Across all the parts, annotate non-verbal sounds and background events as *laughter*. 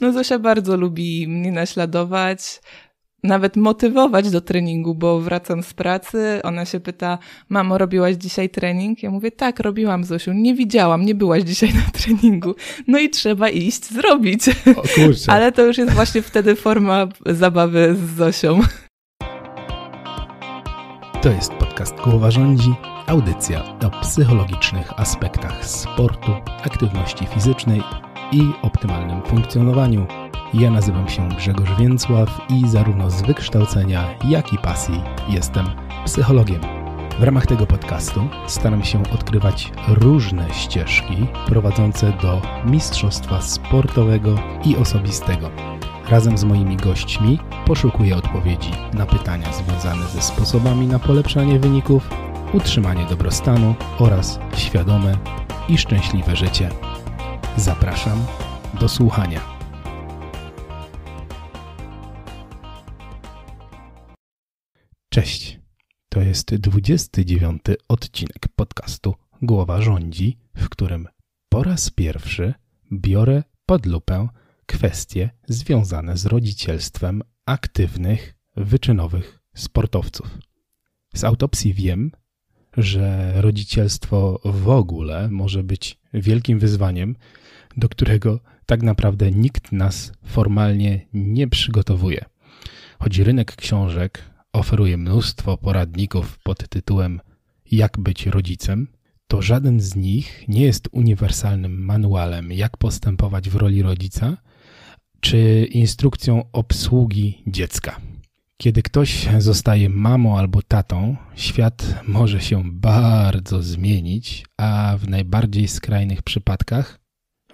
No Zosia bardzo lubi mnie naśladować, nawet motywować do treningu, bo wracam z pracy, ona się pyta, mamo, robiłaś dzisiaj trening? Ja mówię, tak, robiłam Zosiu, nie widziałam, nie byłaś dzisiaj na treningu. No i trzeba iść zrobić. Ale to już jest właśnie wtedy forma zabawy z Zosią. To jest podcast Głowa Rządzi, audycja o psychologicznych aspektach sportu, aktywności fizycznej i optymalnym funkcjonowaniu. Ja nazywam się Grzegorz Więcław i zarówno z wykształcenia, jak i pasji jestem psychologiem. W ramach tego podcastu staram się odkrywać różne ścieżki prowadzące do mistrzostwa sportowego i osobistego. Razem z moimi gośćmi poszukuję odpowiedzi na pytania związane ze sposobami na polepszanie wyników, utrzymanie dobrostanu oraz świadome i szczęśliwe życie. Zapraszam do słuchania. Cześć. To jest 29 odcinek podcastu Głowa rządzi, w którym po raz pierwszy biorę pod lupę kwestie związane z rodzicielstwem aktywnych, wyczynowych sportowców. Z autopsji wiem, że rodzicielstwo w ogóle może być wielkim wyzwaniem do którego tak naprawdę nikt nas formalnie nie przygotowuje. Choć rynek książek oferuje mnóstwo poradników pod tytułem Jak być rodzicem, to żaden z nich nie jest uniwersalnym manualem, jak postępować w roli rodzica, czy instrukcją obsługi dziecka. Kiedy ktoś zostaje mamą albo tatą, świat może się bardzo zmienić, a w najbardziej skrajnych przypadkach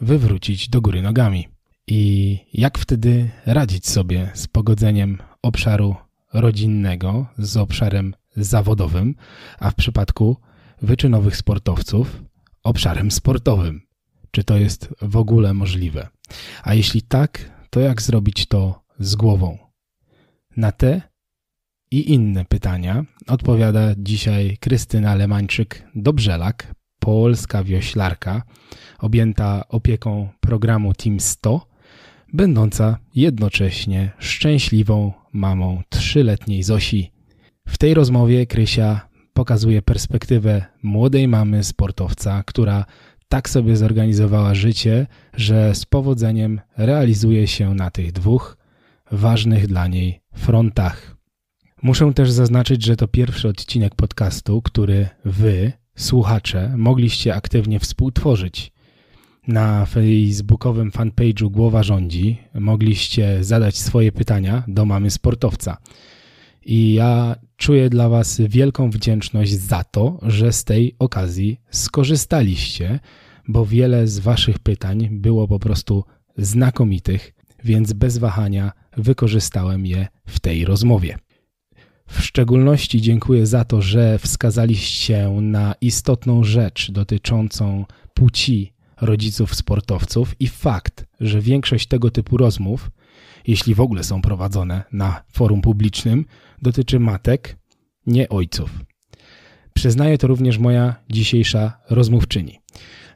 wywrócić do góry nogami. I jak wtedy radzić sobie z pogodzeniem obszaru rodzinnego z obszarem zawodowym, a w przypadku wyczynowych sportowców obszarem sportowym? Czy to jest w ogóle możliwe? A jeśli tak, to jak zrobić to z głową? Na te i inne pytania odpowiada dzisiaj Krystyna Lemańczyk-Dobrzelak, polska wioślarka, objęta opieką programu Team 100, będąca jednocześnie szczęśliwą mamą trzyletniej Zosi. W tej rozmowie Krysia pokazuje perspektywę młodej mamy sportowca, która tak sobie zorganizowała życie, że z powodzeniem realizuje się na tych dwóch ważnych dla niej frontach. Muszę też zaznaczyć, że to pierwszy odcinek podcastu, który wy, słuchacze, mogliście aktywnie współtworzyć na facebookowym fanpage'u Głowa Rządzi mogliście zadać swoje pytania do mamy sportowca. I ja czuję dla Was wielką wdzięczność za to, że z tej okazji skorzystaliście, bo wiele z Waszych pytań było po prostu znakomitych, więc bez wahania wykorzystałem je w tej rozmowie. W szczególności dziękuję za to, że wskazaliście na istotną rzecz dotyczącą płci rodziców sportowców i fakt, że większość tego typu rozmów, jeśli w ogóle są prowadzone na forum publicznym, dotyczy matek, nie ojców. Przyznaje to również moja dzisiejsza rozmówczyni.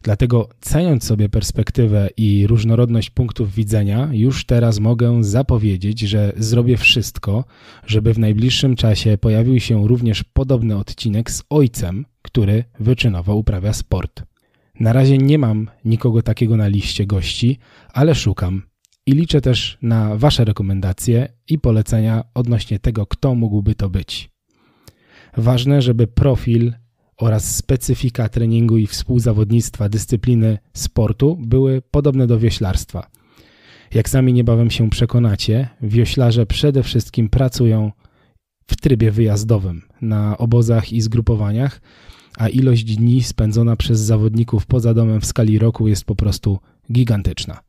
Dlatego, ceniąc sobie perspektywę i różnorodność punktów widzenia, już teraz mogę zapowiedzieć, że zrobię wszystko, żeby w najbliższym czasie pojawił się również podobny odcinek z ojcem, który wyczynowo uprawia sport. Na razie nie mam nikogo takiego na liście gości, ale szukam. I liczę też na Wasze rekomendacje i polecenia odnośnie tego, kto mógłby to być. Ważne, żeby profil oraz specyfika treningu i współzawodnictwa dyscypliny sportu były podobne do wioślarstwa. Jak sami niebawem się przekonacie, wioślarze przede wszystkim pracują w trybie wyjazdowym na obozach i zgrupowaniach, a ilość dni spędzona przez zawodników poza domem w skali roku jest po prostu gigantyczna.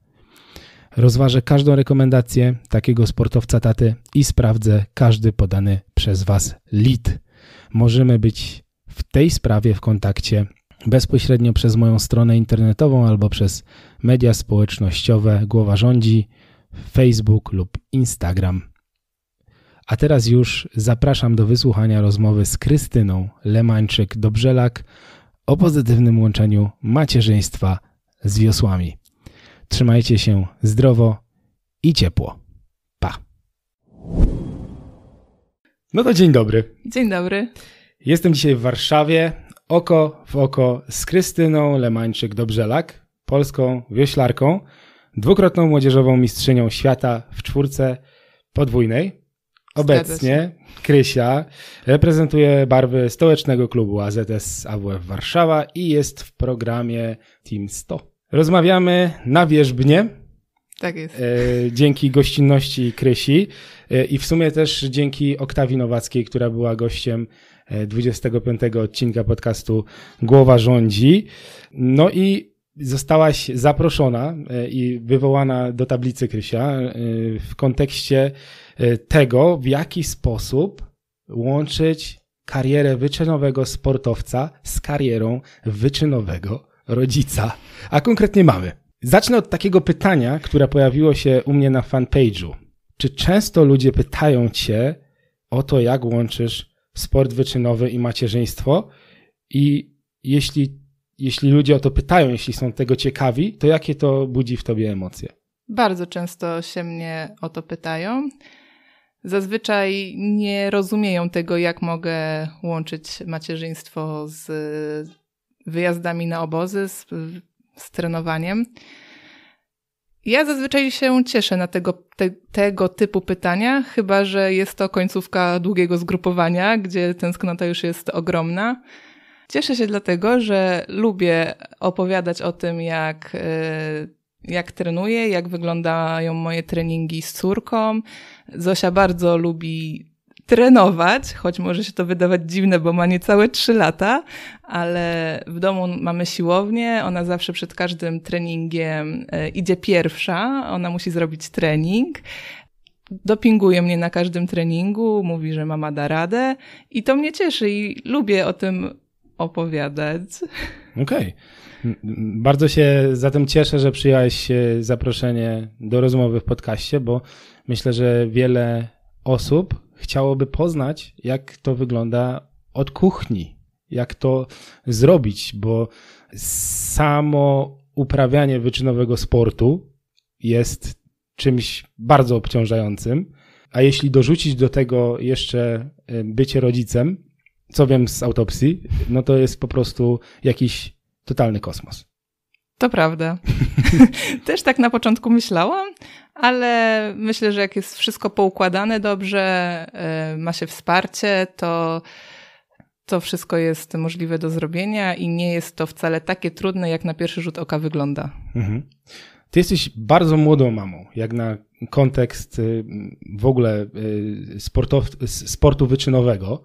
Rozważę każdą rekomendację takiego sportowca taty i sprawdzę każdy podany przez Was lead. Możemy być w tej sprawie w kontakcie bezpośrednio przez moją stronę internetową albo przez media społecznościowe Głowa Rządzi, Facebook lub Instagram. A teraz już zapraszam do wysłuchania rozmowy z Krystyną Lemańczyk-Dobrzelak o pozytywnym łączeniu macierzyństwa z wiosłami. Trzymajcie się zdrowo i ciepło. Pa! No to dzień dobry. Dzień dobry. Jestem dzisiaj w Warszawie, oko w oko z Krystyną Lemańczyk-Dobrzelak, polską wioślarką, dwukrotną młodzieżową mistrzynią świata w czwórce podwójnej obecnie Krysia reprezentuje barwy stołecznego klubu AZS AWF Warszawa i jest w programie Team 100. Rozmawiamy na wierzbnie. Tak jest. E, dzięki gościnności Krysi e, i w sumie też dzięki Oktawii Nowackiej, która była gościem 25 e, odcinka podcastu Głowa Rządzi. No i zostałaś zaproszona e, i wywołana do tablicy Krysia e, w kontekście e, tego, w jaki sposób łączyć karierę wyczynowego sportowca z karierą wyczynowego rodzica, a konkretnie mamy. Zacznę od takiego pytania, które pojawiło się u mnie na fanpage'u. Czy często ludzie pytają cię o to, jak łączysz sport wyczynowy i macierzyństwo? I jeśli jeśli ludzie o to pytają, jeśli są tego ciekawi, to jakie to budzi w tobie emocje? Bardzo często się mnie o to pytają. Zazwyczaj nie rozumieją tego, jak mogę łączyć macierzyństwo z wyjazdami na obozy, z, z trenowaniem. Ja zazwyczaj się cieszę na tego, te, tego typu pytania, chyba że jest to końcówka długiego zgrupowania, gdzie tęsknota już jest ogromna. Cieszę się dlatego, że lubię opowiadać o tym, jak, e, jak trenuję, jak wyglądają moje treningi z córką. Zosia bardzo lubi trenować, choć może się to wydawać dziwne, bo ma niecałe 3 lata, ale w domu mamy siłownię, ona zawsze przed każdym treningiem e, idzie pierwsza, ona musi zrobić trening. Dopinguje mnie na każdym treningu, mówi, że mama da radę i to mnie cieszy i lubię o tym opowiadać. Okej. Okay. Bardzo się zatem cieszę, że przyjąłeś e, zaproszenie do rozmowy w podcaście, bo myślę, że wiele osób chciałoby poznać, jak to wygląda od kuchni, jak to zrobić, bo samo uprawianie wyczynowego sportu jest czymś bardzo obciążającym. A jeśli dorzucić do tego jeszcze e, bycie rodzicem, co wiem z autopsji, no to jest po prostu jakiś totalny kosmos. To prawda. *laughs* Też tak na początku myślałam, ale myślę, że jak jest wszystko poukładane dobrze, y, ma się wsparcie, to to wszystko jest możliwe do zrobienia i nie jest to wcale takie trudne, jak na pierwszy rzut oka wygląda. Mhm. Ty jesteś bardzo młodą mamą, jak na kontekst y, w ogóle y, sportu wyczynowego.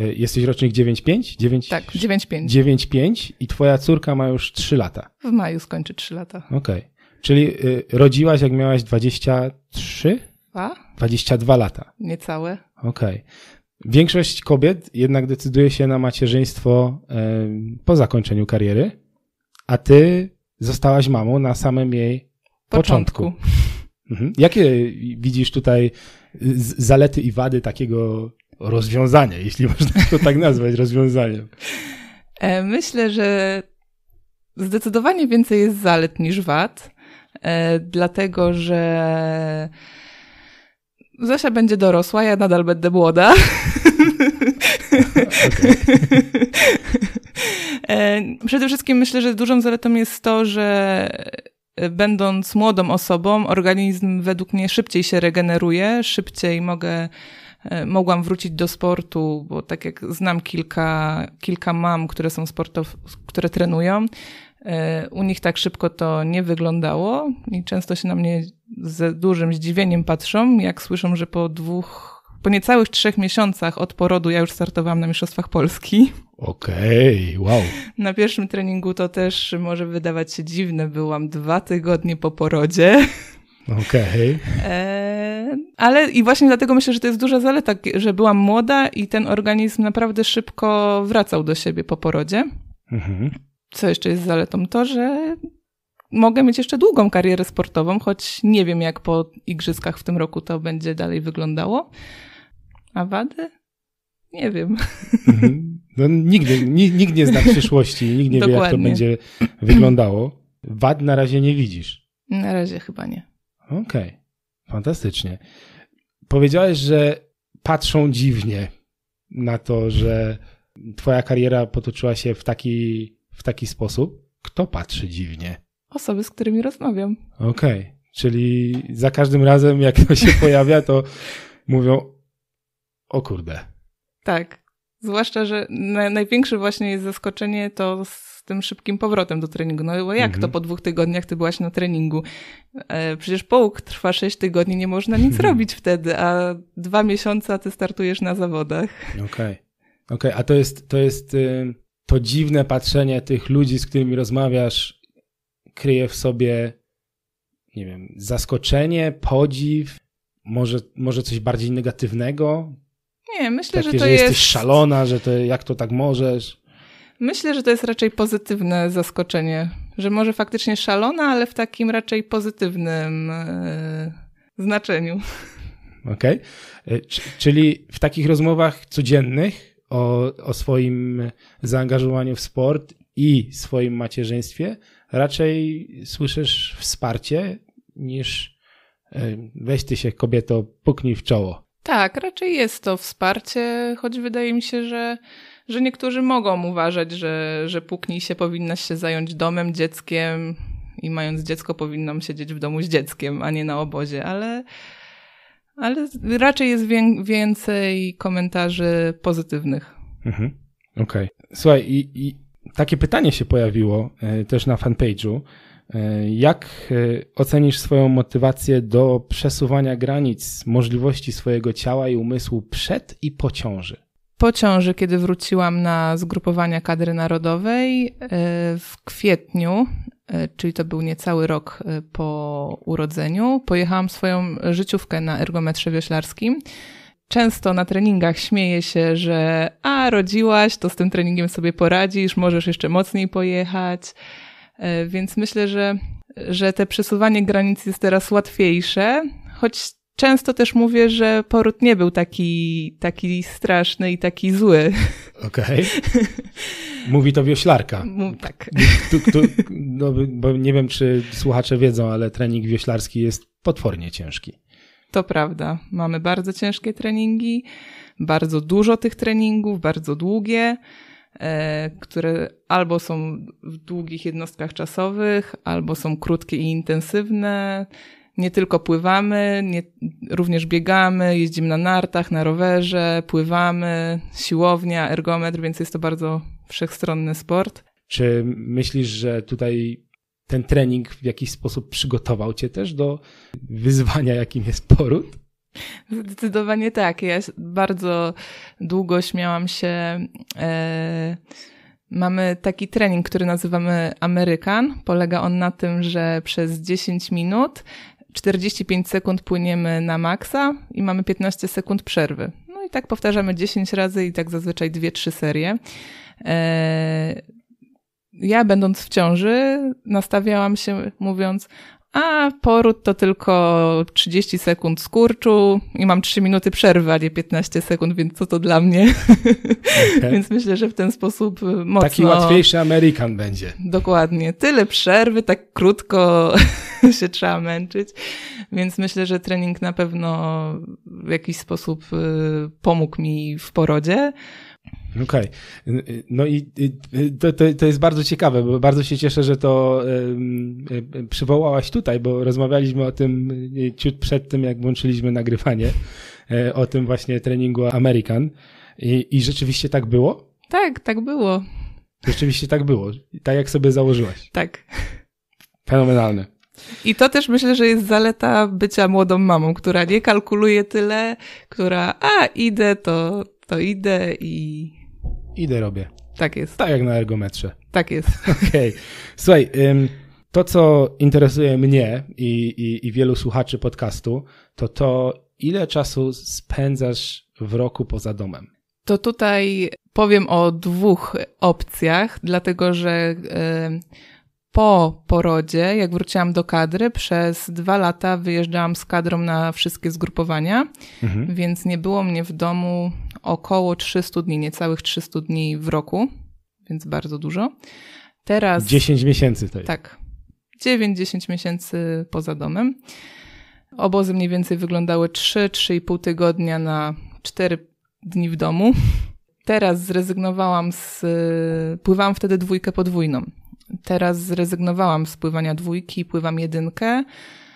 E, jesteś rocznik 9-5? Tak, 9-5. 9-5 i twoja córka ma już 3 lata. W maju skończy 3 lata. Okej. Okay. Czyli y, rodziłaś, jak miałaś 23? A? 22 lata. Niecałe. Okej. Okay. Większość kobiet jednak decyduje się na macierzyństwo po zakończeniu kariery, a ty zostałaś mamą na samym jej początku. początku. Mhm. Jakie widzisz tutaj zalety i wady takiego rozwiązanie, jeśli można to tak nazwać rozwiązaniem? E, myślę, że zdecydowanie więcej jest zalet niż wad, e, dlatego że Zosia będzie dorosła, ja nadal będę młoda. *laughs* Okay. E, przede wszystkim myślę, że dużą zaletą jest to, że będąc młodą osobą, organizm według mnie szybciej się regeneruje, szybciej mogę E, mogłam wrócić do sportu, bo tak jak znam kilka, kilka mam, które są sportow, które trenują, e, u nich tak szybko to nie wyglądało i często się na mnie z dużym zdziwieniem patrzą, jak słyszą, że po dwóch, po niecałych trzech miesiącach od porodu ja już startowałam na Mistrzostwach Polski. Okej, okay, wow. *laughs* Na pierwszym treningu to też może wydawać się dziwne, byłam dwa tygodnie po porodzie. Okej. Okay. E, ale i właśnie dlatego myślę, że to jest duża zaleta, że byłam młoda i ten organizm naprawdę szybko wracał do siebie po porodzie. Mhm. Co jeszcze jest zaletą? To, że mogę mieć jeszcze długą karierę sportową, choć nie wiem, jak po igrzyskach w tym roku to będzie dalej wyglądało. A wady? Nie wiem. Mhm. No, nigdy, nikt nie zna przyszłości, nikt nie Dokładnie. wie, jak to będzie wyglądało. Wad na razie nie widzisz. Na razie chyba nie. Okej, okay. fantastycznie. Powiedziałeś, że patrzą dziwnie na to, że twoja kariera potoczyła się w taki, w taki sposób. Kto patrzy dziwnie? Osoby, z którymi rozmawiam. Okej, okay. czyli za każdym razem, jak to się *laughs* pojawia, to mówią: O kurde. Tak. Zwłaszcza, że największe właśnie jest zaskoczenie to tym szybkim powrotem do treningu. No jak to mhm. po dwóch tygodniach ty byłaś na treningu? E, przecież połóg trwa sześć tygodni, nie można nic mhm. robić wtedy, a dwa miesiące ty startujesz na zawodach. Okej. Okay. Okej, okay. a to jest, to jest y, to dziwne patrzenie tych ludzi, z którymi rozmawiasz, kryje w sobie, nie wiem, zaskoczenie, podziw, może, może coś bardziej negatywnego? Nie, myślę, Takie, że to że jesteś jest... szalona, że to, jak to tak możesz? Myślę, że to jest raczej pozytywne zaskoczenie, że może faktycznie szalona, ale w takim raczej pozytywnym yy, znaczeniu. Okej. Okay. E, czyli w takich rozmowach codziennych o, o swoim zaangażowaniu w sport i swoim macierzyństwie raczej słyszysz wsparcie niż e, weź ty się kobieto, puknij w czoło. Tak, raczej jest to wsparcie, choć wydaje mi się, że że niektórzy mogą uważać, że, że puknij się powinnaś się zająć domem, dzieckiem i mając dziecko powinnam siedzieć w domu z dzieckiem, a nie na obozie, ale, ale raczej jest wię- więcej komentarzy pozytywnych. Mhm. Okej. Okay. Słuchaj, i, i takie pytanie się pojawiło y, też na fanpage'u. E, jak e, ocenisz swoją motywację do przesuwania granic możliwości swojego ciała i umysłu przed i po ciąży? po ciąży, kiedy wróciłam na zgrupowania kadry narodowej e, w kwietniu, e, czyli to był niecały rok e, po urodzeniu, pojechałam swoją życiówkę na ergometrze wioślarskim. Często na treningach śmieję się, że a rodziłaś, to z tym treningiem sobie poradzisz, możesz jeszcze mocniej pojechać. Więc myślę, że, że te przesuwanie granic jest teraz łatwiejsze, choć często też mówię, że poród nie był taki, taki straszny i taki zły. Okej. Okay. *laughs* Mówi to wioślarka. M tak. Tu, tu, no, bo nie wiem, czy słuchacze wiedzą, ale trening wioślarski jest potwornie ciężki. To prawda. Mamy bardzo ciężkie treningi, bardzo dużo tych treningów, bardzo długie, e, które albo są w długich jednostkach czasowych, albo są krótkie i intensywne nie tylko pływamy, nie, również biegamy, jeździmy na nartach, na rowerze, pływamy, siłownia, ergometr, więc jest to bardzo wszechstronny sport. Czy myślisz, że tutaj ten trening w jakiś sposób przygotował cię też do wyzwania, jakim jest poród? Zdecydowanie tak. Ja bardzo długo śmiałam się. E, mamy taki trening, który nazywamy Amerykan. Polega on na tym, że przez 10 minut 45 sekund płyniemy na maksa i mamy 15 sekund przerwy. No i tak powtarzamy 10 razy i tak zazwyczaj 2-3 serie. E, ja, będąc w ciąży, nastawiałam się mówiąc: a poród to tylko 30 sekund skurczu i mam 3 minuty przerwy, a nie 15 sekund, więc co to dla mnie? Okay. *laughs* więc myślę, że w ten sposób e, mocno... Taki łatwiejszy Amerykan będzie. Dokładnie. Tyle przerwy, tak krótko *laughs* się trzeba męczyć, więc myślę, że trening na pewno w jakiś sposób e, pomógł mi w porodzie. Okej. Okay. No i to, to, to, jest bardzo ciekawe, bo bardzo się cieszę, że to przywołałaś tutaj, bo rozmawialiśmy o tym e, ciut przed tym, jak włączyliśmy nagrywanie, e, o tym właśnie treningu American. I, i rzeczywiście tak było? Tak, tak było. Rzeczywiście tak było. Tak jak sobie założyłaś. Tak. Fenomenalne. I to też myślę, że jest zaleta bycia młodą mamą, która nie kalkuluje tyle, która a idę, to, to idę i Idę robię. Tak jest. Tak jak na ergometrze. Tak jest. *laughs* Okej. Okay. Słuchaj, to co interesuje mnie i, i, i wielu słuchaczy podcastu, to to, ile czasu spędzasz w roku poza domem? To tutaj powiem o dwóch opcjach, dlatego że po porodzie, jak wróciłam do kadry, przez dwa lata wyjeżdżałam z kadrą na wszystkie zgrupowania, mhm. więc nie było mnie w domu około 300 dni, niecałych 300 dni w roku, więc bardzo dużo. Teraz. 10 miesięcy to jest. Tak. 9-10 miesięcy poza domem. Obozy mniej więcej wyglądały 3-3,5 tygodnia na 4 dni w domu. Teraz zrezygnowałam z. Pływałam wtedy dwójkę podwójną. Teraz zrezygnowałam z pływania dwójki, pływam jedynkę.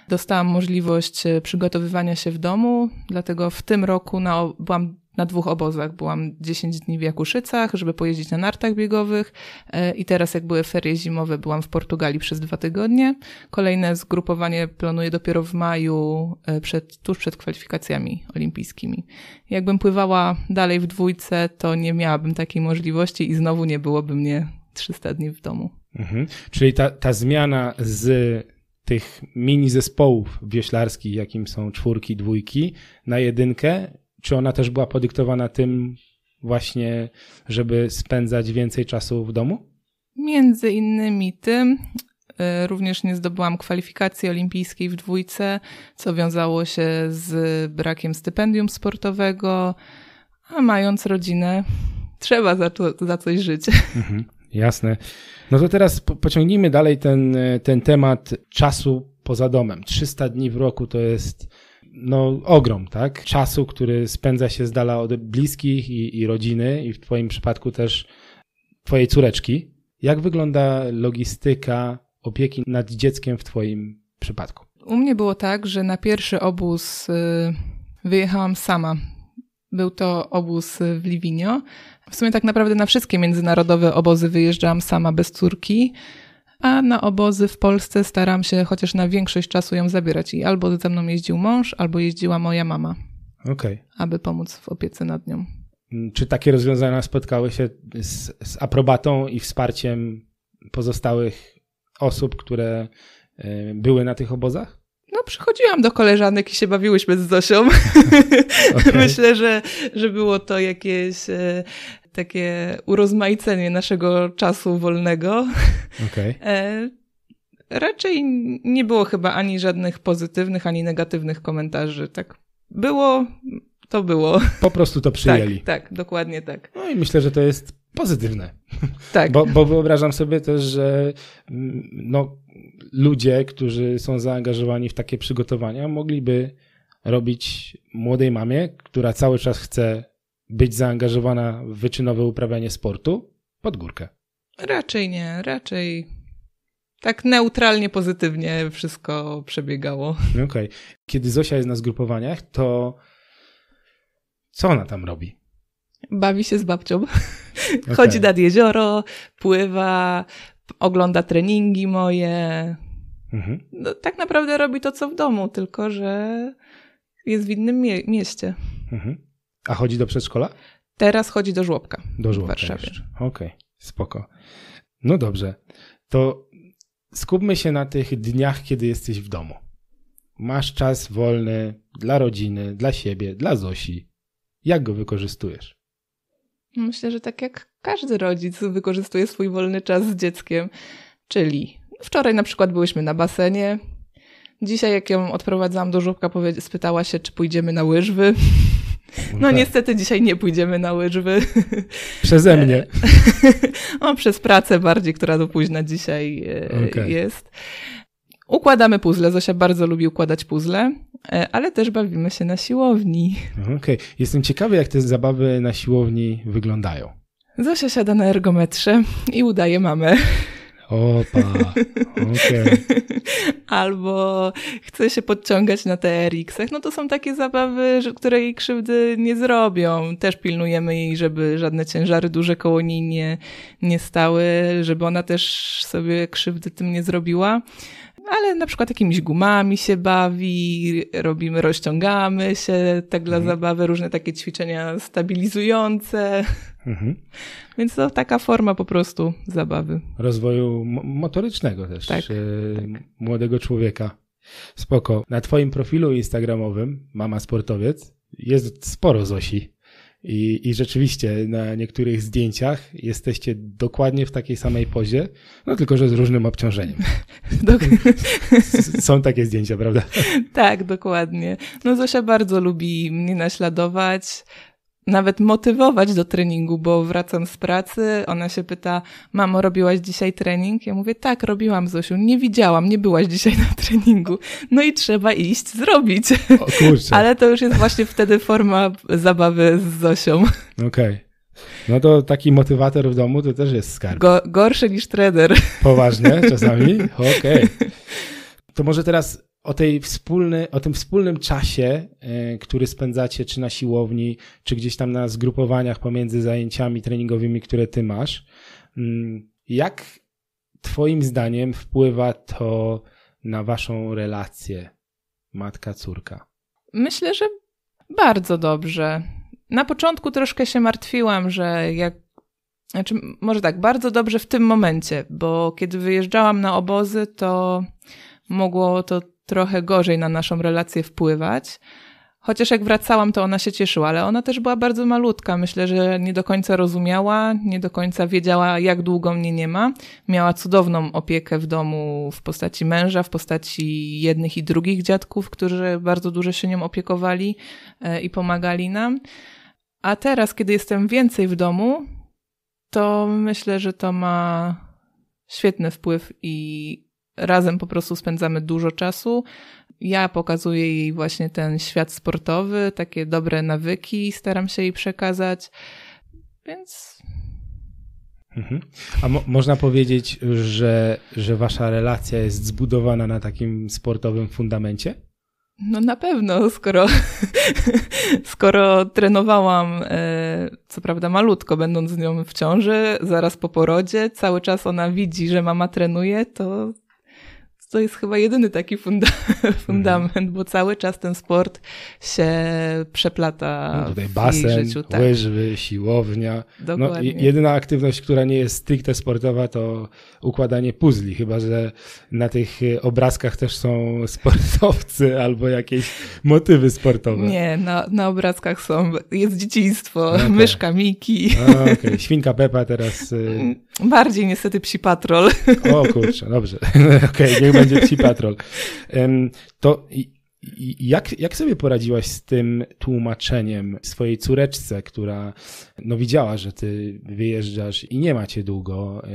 Dostałam możliwość e, przygotowywania się w domu, dlatego w tym roku na, byłam na dwóch obozach. Byłam 10 dni w Jakuszycach, żeby pojeździć na nartach biegowych e, i teraz jak były ferie zimowe, byłam w Portugalii przez dwa tygodnie. Kolejne zgrupowanie planuję dopiero w maju, e, przed, tuż przed kwalifikacjami olimpijskimi. Jakbym pływała dalej w dwójce, to nie miałabym takiej możliwości i znowu nie byłoby mnie 300 dni w domu. Mhm. Czyli ta, ta zmiana z tych mini zespołów wioślarskich, jakim są czwórki, dwójki, na jedynkę czy ona też była podyktowana tym właśnie, żeby spędzać więcej czasu w domu? Między innymi tym, e, Również nie zdobyłam kwalifikacji olimpijskiej w dwójce, co wiązało się z brakiem stypendium sportowego, a mając rodzinę, trzeba za, to, za coś żyć. *laughs* Mhm, jasne. No to teraz pociągnijmy dalej ten, e, ten temat czasu poza domem. 300 dni w roku to jest no, ogrom, tak? Czasu, który spędza się z dala od bliskich i, i rodziny, i w Twoim przypadku też Twojej córeczki. Jak wygląda logistyka opieki nad dzieckiem w Twoim przypadku? U mnie było tak, że na pierwszy obóz y, wyjechałam sama. Był to obóz y, w Liwinio. W sumie tak naprawdę na wszystkie międzynarodowe obozy wyjeżdżałam sama bez córki a na obozy w Polsce staram się chociaż na większość czasu ją zabierać. I albo ze mną jeździł mąż, albo jeździła moja mama. Okay. Aby pomóc w opiece nad nią. Mm, czy takie rozwiązania spotkały się z, z aprobatą i wsparciem pozostałych osób, które e, były na tych obozach? No, przychodziłam do koleżanek i się bawiłyśmy z Zosią. *laughs* *laughs* Okay. Myślę, że, że było to jakieś e, takie urozmaicenie naszego czasu wolnego. Okay. *laughs* E, raczej nie było chyba ani żadnych pozytywnych, ani negatywnych komentarzy. Tak było, to było. Po prostu to przyjęli. Tak, tak dokładnie tak. No i myślę, że to jest pozytywne. *laughs* Tak. Bo, bo wyobrażam sobie też, że mm, no, ludzie, którzy są zaangażowani w takie przygotowania, mogliby robić młodej mamie, która cały czas chce być zaangażowana w wyczynowe uprawianie sportu pod górkę? Raczej nie, raczej tak neutralnie, pozytywnie wszystko przebiegało. *laughs* Okej. Okay. Kiedy Zosia jest na zgrupowaniach, to co ona tam robi? Bawi się z babcią. *laughs* Okay. Chodzi nad jezioro, pływa, ogląda treningi moje. Mhm. No, tak naprawdę robi to, co w domu, tylko że jest w innym mie mieście. Mhm. A chodzi do przedszkola? Teraz chodzi do żłobka. Do żłobka. W Okej, okay. spoko. No dobrze. To skupmy się na tych dniach, kiedy jesteś w domu. Masz czas wolny dla rodziny, dla siebie, dla Zosi. Jak go wykorzystujesz? Myślę, że tak jak każdy rodzic wykorzystuje swój wolny czas z dzieckiem. Czyli wczoraj na przykład byłyśmy na basenie. Dzisiaj, jak ją odprowadzałam do żłobka, spytała się, czy pójdziemy na łyżwy. No, no tak. niestety dzisiaj nie pójdziemy na łyżwy. Przeze e, mnie. *laughs* o, przez pracę bardziej, która do późna dzisiaj e, okay. jest. Układamy puzzle. Zosia bardzo lubi układać puzzle, e, ale też bawimy się na siłowni. Okej. Okay. Jestem ciekawy, jak te zabawy na siłowni wyglądają. Zosia siada na ergometrze i udaje mamę. Opa, okay. *laughs* Albo chce się podciągać na TRX-ach. No to są takie zabawy, że, które jej krzywdy nie zrobią. Też pilnujemy jej, żeby żadne ciężary duże koło niej nie, nie stały, żeby ona też sobie krzywdy tym nie zrobiła ale na przykład jakimiś gumami się bawi, robimy, rozciągamy się, tak dla mhm. zabawy, różne takie ćwiczenia stabilizujące. Mhm. *laughs* Więc to taka forma po prostu zabawy. Rozwoju motorycznego też tak, e, tak. młodego człowieka. Spoko. Na twoim profilu instagramowym, Mama Sportowiec, jest sporo Zosi. I, I rzeczywiście na niektórych zdjęciach jesteście dokładnie w takiej samej pozie, no tylko że z różnym obciążeniem. *laughs* Są takie zdjęcia, prawda? *laughs* tak, dokładnie. No Zosia bardzo lubi mnie naśladować nawet motywować do treningu, bo wracam z pracy, ona się pyta, mamo, robiłaś dzisiaj trening? Ja mówię, tak, robiłam Zosiu, nie widziałam, nie byłaś dzisiaj na treningu. No i trzeba iść zrobić. O, kurczę. *laughs* Ale to już jest właśnie wtedy forma zabawy z Zosią. Okej. Okay. No to taki motywator w domu to też jest skarb. Go, gorszy niż trener. Poważnie czasami? *laughs* Okej. Okay. To może teraz o, tej wspólny, o tym wspólnym czasie, e, który spędzacie czy na siłowni, czy gdzieś tam na zgrupowaniach pomiędzy zajęciami treningowymi, które ty masz. Mm, jak Twoim zdaniem wpływa to na Waszą relację matka-córka? Myślę, że bardzo dobrze. Na początku troszkę się martwiłam, że jak znaczy, może tak, bardzo dobrze w tym momencie, bo kiedy wyjeżdżałam na obozy, to mogło to trochę gorzej na naszą relację wpływać. Chociaż jak wracałam, to ona się cieszyła, ale ona też była bardzo malutka. Myślę, że nie do końca rozumiała, nie do końca wiedziała, jak długo mnie nie ma. Miała cudowną opiekę w domu w postaci męża, w postaci jednych i drugich dziadków, którzy bardzo dużo się nią opiekowali e, i pomagali nam. A teraz, kiedy jestem więcej w domu, to myślę, że to ma świetny wpływ i razem po prostu spędzamy dużo czasu. Ja pokazuję jej właśnie ten świat sportowy, takie dobre nawyki, staram się jej przekazać, więc. Mhm. A mo można powiedzieć, że, że wasza relacja jest zbudowana na takim sportowym fundamencie? No na pewno, skoro, *laughs* skoro trenowałam, e, co prawda malutko, będąc z nią w ciąży, zaraz po porodzie, cały czas ona widzi, że mama trenuje, to to jest chyba jedyny taki funda *laughs* fundament, mm. bo cały czas ten sport się przeplata no tutaj w basen, jej życiu. Tak. Łyżwy, siłownia. No Dokładnie. No, jedyna aktywność, która nie jest stricte sportowa, to układanie puzli, chyba że na tych obrazkach też są *laughs* sportowcy albo jakieś motywy sportowe. Nie, na, na obrazkach są, jest dzieciństwo, okay. No tak. myszka Miki. Okej, okay. świnka Pepa teraz y, *laughs* Bardziej niestety psi patrol. O kurczę, dobrze. *laughs* No, okej, okay, niech będzie psi patrol. To jak, jak sobie poradziłaś z tym tłumaczeniem swojej córeczce, która no, widziała, że ty wyjeżdżasz i nie macie długo e,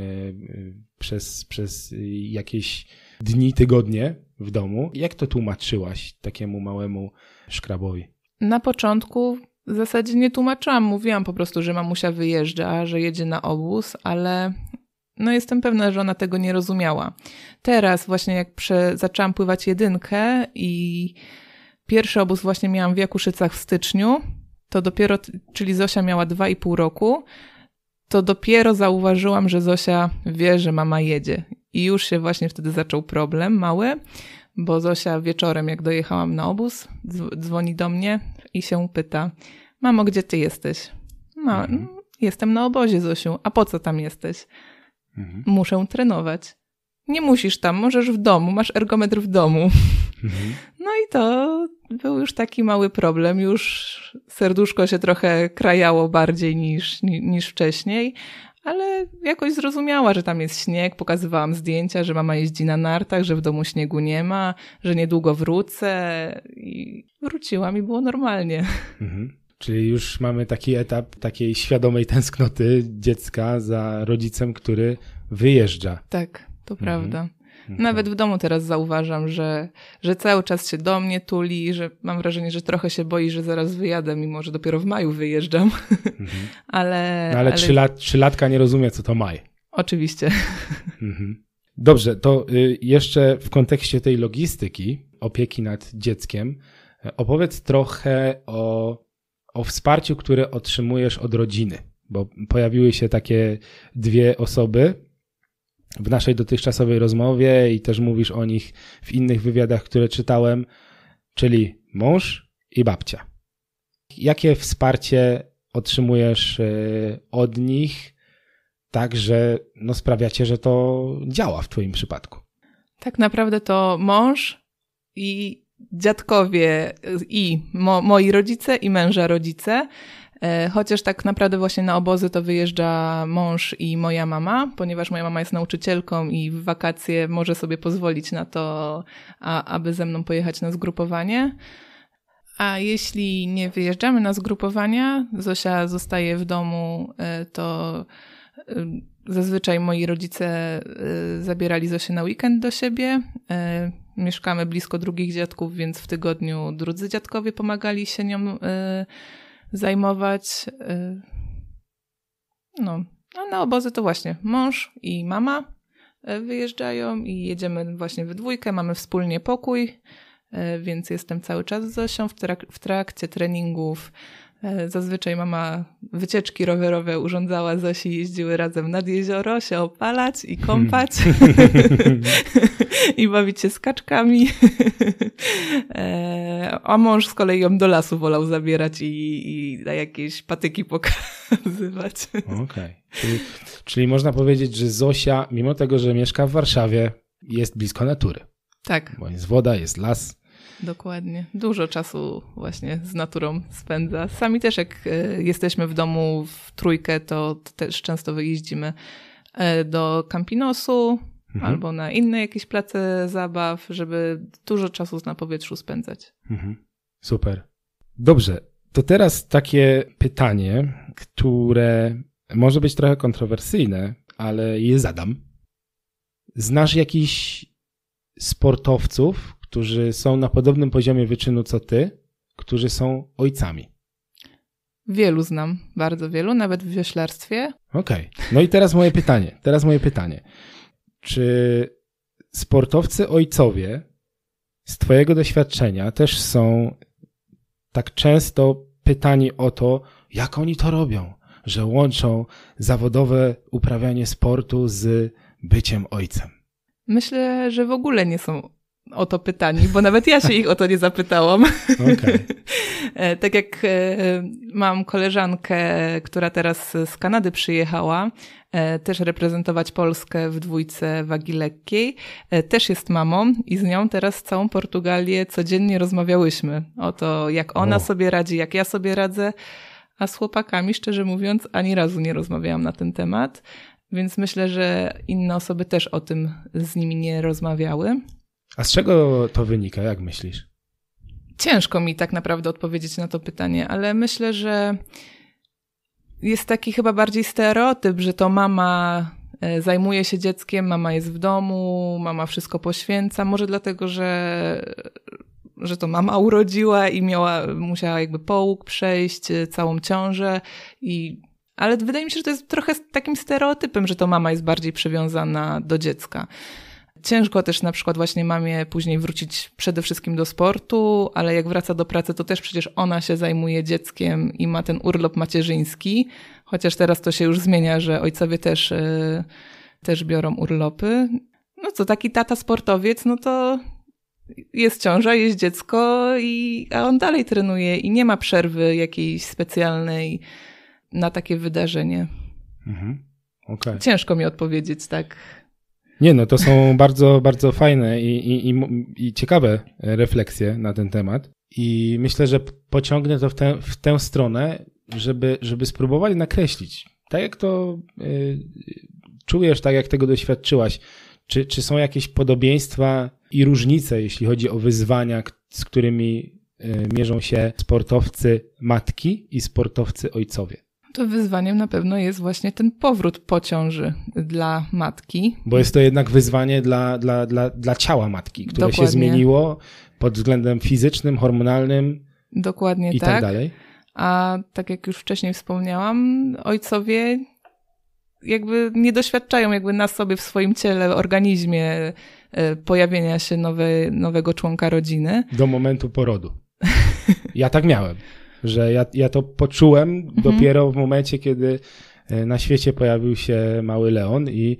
przez, przez jakieś dni, tygodnie w domu? Jak to tłumaczyłaś takiemu małemu szkrabowi? Na początku w zasadzie nie tłumaczyłam, mówiłam po prostu, że mamusia wyjeżdża, że jedzie na obóz, ale no jestem pewna, że ona tego nie rozumiała. Teraz właśnie jak prze, zaczęłam pływać jedynkę i pierwszy obóz właśnie miałam w Jakuszycach w styczniu, to dopiero, czyli Zosia miała dwa i pół roku, to dopiero zauważyłam, że Zosia wie, że mama jedzie. I już się właśnie wtedy zaczął problem mały, bo Zosia wieczorem, jak dojechałam na obóz, dzwoni do mnie, i się pyta: Mamo, gdzie ty jesteś? No, mhm. jestem na obozie, Zosiu. A po co tam jesteś? Mhm. Muszę trenować. Nie musisz tam, możesz w domu, masz ergometr w domu. Mhm. *laughs* No i to był już taki mały problem. Już serduszko się trochę krajało bardziej niż, niż wcześniej, ale jakoś zrozumiała, że tam jest śnieg. Pokazywałam zdjęcia, że mama jeździ na nartach, że w domu śniegu nie ma, że niedługo wrócę. I wróciłam i było normalnie. Mhm. Czyli już mamy taki etap takiej świadomej tęsknoty dziecka za rodzicem, który wyjeżdża. Tak, to mhm. prawda. Mhm. Nawet w domu teraz zauważam, że, że cały czas się do mnie tuli, że mam wrażenie, że trochę się boi, że zaraz wyjadę, mimo że dopiero w maju wyjeżdżam. Mhm. *laughs* ale, no ale, ale trzylatka nie rozumie, co to maj. Oczywiście. *laughs* Mhm. Dobrze, to y, jeszcze w kontekście tej logistyki, opieki nad dzieckiem, y, opowiedz trochę o, o wsparciu, które otrzymujesz od rodziny, bo pojawiły się takie dwie osoby, w naszej dotychczasowej rozmowie i też mówisz o nich w innych wywiadach, które czytałem, czyli mąż i babcia. Jakie wsparcie otrzymujesz e, od nich, tak że no, sprawiacie, że to działa w Twoim przypadku? Tak naprawdę to mąż i dziadkowie i mo moi rodzice i męża rodzice. E, chociaż tak naprawdę właśnie na obozy to wyjeżdża mąż i moja mama, ponieważ moja mama jest nauczycielką i w wakacje może sobie pozwolić na to, a, aby ze mną pojechać na zgrupowanie. A jeśli nie wyjeżdżamy na zgrupowania, Zosia zostaje w domu, e, to e, zazwyczaj moi rodzice zabierali Zosię na weekend do siebie. Mieszkamy blisko drugich dziadków, więc w tygodniu drudzy dziadkowie pomagali się nią zajmować. Y, no, a na obozy to właśnie mąż i mama y, wyjeżdżają i jedziemy właśnie we dwójkę, mamy wspólnie pokój, y, więc jestem cały czas z Zosią w, trak w trakcie treningów E, zazwyczaj mama wycieczki rowerowe urządzała, Zosi jeździły razem nad jezioro się opalać i kąpać hmm. *laughs* i bawić się skaczkami. E, a mąż z kolei ją do lasu wolał zabierać i, i na jakieś patyki pokazywać. Okej. Okay. Czyli, czyli można powiedzieć, że Zosia, mimo tego, że mieszka w Warszawie, jest blisko natury. Tak. Bo jest woda, jest las. Dokładnie. Dużo czasu właśnie z naturą spędza. Sami też jak e, jesteśmy w domu w trójkę, to też często wyjeździmy e, do Campinosu mhm. albo na inne jakieś place zabaw, żeby dużo czasu na powietrzu spędzać. Mhm. Super. Dobrze. To teraz takie pytanie, które może być trochę kontrowersyjne, ale je zadam. Znasz jakiś sportowców, którzy są na podobnym poziomie wyczynu co ty, którzy są ojcami. Wielu znam, bardzo wielu, nawet w wioślarstwie. Okej. Okay. No i teraz moje pytanie. Teraz moje pytanie. Czy sportowcy ojcowie z Twojego doświadczenia też są tak często pytani o to, jak oni to robią, że łączą zawodowe uprawianie sportu z byciem ojcem? Myślę, że w ogóle nie są o to pytani, bo nawet ja się ich o to nie zapytałam. Okay. *laughs* E, tak jak e, mam koleżankę, która teraz z Kanady przyjechała, e, też reprezentować Polskę w dwójce wagi lekkiej. Też jest mamą i z nią teraz całą Portugalię codziennie rozmawiałyśmy o to, jak ona o. sobie radzi, jak ja sobie radzę. A z chłopakami, szczerze mówiąc, ani razu nie rozmawiałam na ten temat, więc myślę, że inne osoby też o tym z nimi nie rozmawiały. A z czego to wynika, jak myślisz? Ciężko mi tak naprawdę odpowiedzieć na to pytanie, ale myślę, że jest taki chyba bardziej stereotyp, że to mama e, zajmuje się dzieckiem, mama jest w domu, mama wszystko poświęca. Może dlatego, że, że to mama urodziła i miała, musiała jakby połóg przejść, e, całą ciążę i ale wydaje mi się, że to jest trochę takim stereotypem, że to mama jest bardziej przywiązana do dziecka. Ciężko też na przykład właśnie mamie później wrócić przede wszystkim do sportu, ale jak wraca do pracy, to też przecież ona się zajmuje dzieckiem i ma ten urlop macierzyński, chociaż teraz to się już zmienia, że ojcowie też, e, też biorą urlopy. No co, taki tata sportowiec, no to jest ciąża, jest dziecko, i, a on dalej trenuje i nie ma przerwy jakiejś specjalnej na takie wydarzenie. Mhm. Okay. Ciężko mi odpowiedzieć tak nie, no to są bardzo, bardzo fajne i, i, i, i, ciekawe refleksje na ten temat. I myślę, że pociągnę to w, te, w tę stronę, żeby, żeby spróbować nakreślić. Tak jak to y, czujesz, tak jak tego doświadczyłaś. Czy, czy są jakieś podobieństwa i różnice, jeśli chodzi o wyzwania, z którymi y, mierzą się sportowcy matki i sportowcy ojcowie? to wyzwaniem na pewno jest właśnie ten powrót po ciąży dla matki. Bo jest to jednak wyzwanie dla, dla, dla, dla ciała matki, które Dokładnie. się zmieniło pod względem fizycznym, hormonalnym. Dokładnie i tak. tak dalej. A tak jak już wcześniej wspomniałam, ojcowie jakby nie doświadczają jakby na sobie, w swoim ciele, organizmie e, pojawienia się nowe, nowego członka rodziny. Do momentu porodu. Ja tak miałem. *laughs* że ja, ja to poczułem mhm. dopiero w momencie, kiedy e, na świecie pojawił się mały Leon i,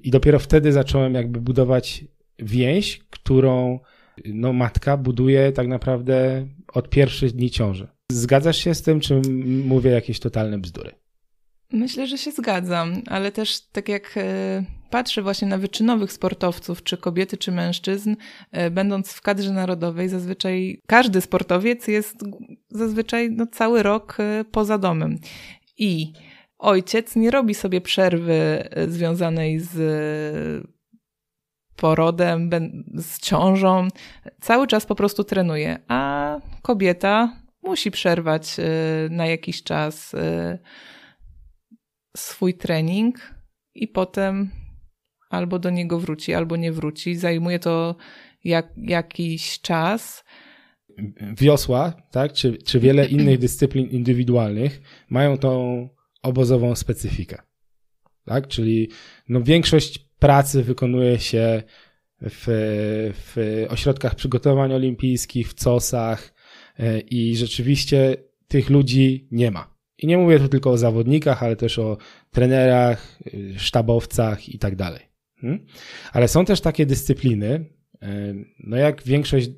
i dopiero wtedy zacząłem jakby budować więź, którą no, matka buduje tak naprawdę od pierwszych dni ciąży. Zgadzasz się z tym, czy mówię jakieś totalne bzdury? Myślę, że się zgadzam, ale też tak jak e, patrzę właśnie na wyczynowych sportowców, czy kobiety, czy mężczyzn, e, będąc w kadrze narodowej, zazwyczaj każdy sportowiec jest zazwyczaj no, cały rok e, poza domem. I ojciec nie robi sobie przerwy związanej z porodem, z ciążą, cały czas po prostu trenuje, a kobieta musi przerwać na jakiś czas swój trening i potem albo do niego wróci, albo nie wróci. Zajmuje to jak, jakiś czas. Wiosła, tak, czy, czy wiele innych dyscyplin indywidualnych mają tą obozową specyfikę. Tak? Czyli no, większość pracy wykonuje się w, w ośrodkach przygotowań olimpijskich, w cosach e, i rzeczywiście tych ludzi nie ma. I nie mówię tu tylko o zawodnikach, ale też o trenerach, y, sztabowcach i tak dalej. Hmm? Ale są też takie dyscypliny, y, no jak większość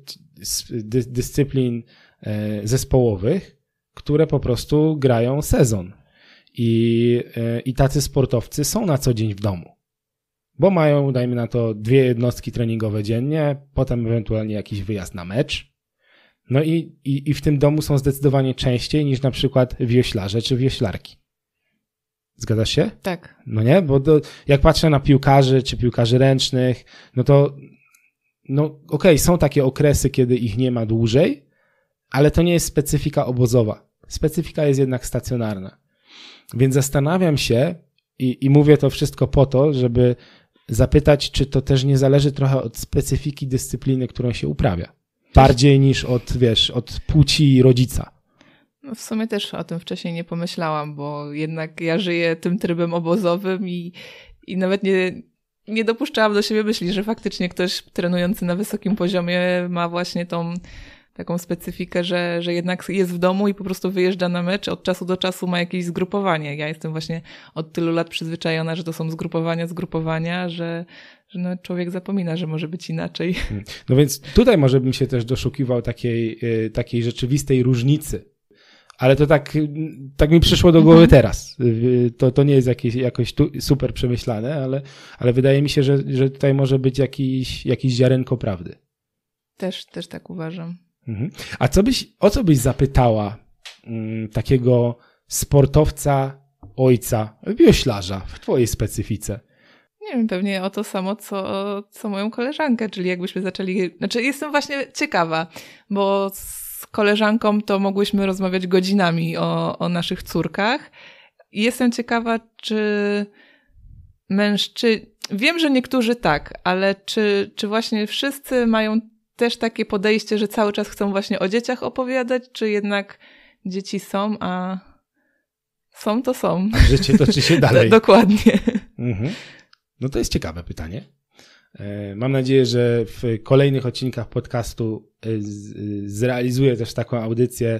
dy dyscyplin y, zespołowych, które po prostu grają sezon. I, I tacy sportowcy są na co dzień w domu, bo mają, dajmy na to, dwie jednostki treningowe dziennie, potem ewentualnie jakiś wyjazd na mecz no i, i, i w tym domu są zdecydowanie częściej niż na przykład wioślarze czy wioślarki. Zgadzasz się? Tak. No nie? Bo do, jak patrzę na piłkarzy czy piłkarzy ręcznych, no to no okej, okay, są takie okresy, kiedy ich nie ma dłużej, ale to nie jest specyfika obozowa. Specyfika jest jednak stacjonarna. Więc zastanawiam się i, i mówię to wszystko po to, żeby zapytać, czy to też nie zależy trochę od specyfiki dyscypliny, którą się uprawia bardziej niż od, wiesz, od płci rodzica. No w sumie też o tym wcześniej nie pomyślałam, bo jednak ja żyję tym trybem obozowym i, i nawet nie, nie dopuszczałam do siebie myśli, że faktycznie ktoś trenujący na wysokim poziomie ma właśnie tą taką specyfikę, że, że jednak jest w domu i po prostu wyjeżdża na mecz, od czasu do czasu ma jakieś zgrupowanie. Ja jestem właśnie od tylu lat przyzwyczajona, że to są zgrupowania, zgrupowania, że, że no człowiek zapomina, że może być inaczej. No więc tutaj może bym się też doszukiwał takiej, y, takiej rzeczywistej różnicy ale to tak, tak mi przyszło do głowy mhm. teraz. Y, to, to nie jest jakieś, jakoś tu, super przemyślane, ale, ale wydaje mi się, że, że tutaj może być jakiś, jakiś ziarenko prawdy. Też, też tak uważam. Mhm. A co byś, o co byś zapytała mm, takiego sportowca, ojca, wioślarza w twojej specyfice? Nie wiem, pewnie o to samo, co, co moją koleżankę, czyli jakbyśmy zaczęli... Znaczy jestem właśnie ciekawa, bo z koleżanką to mogłyśmy rozmawiać godzinami o, o naszych córkach. jestem ciekawa, czy mężczyźni... Wiem, że niektórzy tak, ale czy, czy właśnie wszyscy mają też takie podejście, że cały czas chcą właśnie o dzieciach opowiadać, czy jednak dzieci są, a są to są. A życie toczy się *laughs* dalej. Dokładnie. Mhm. No to jest ciekawe pytanie. E, mam nadzieję, że w kolejnych odcinkach podcastu e, e, zrealizuję też taką audycję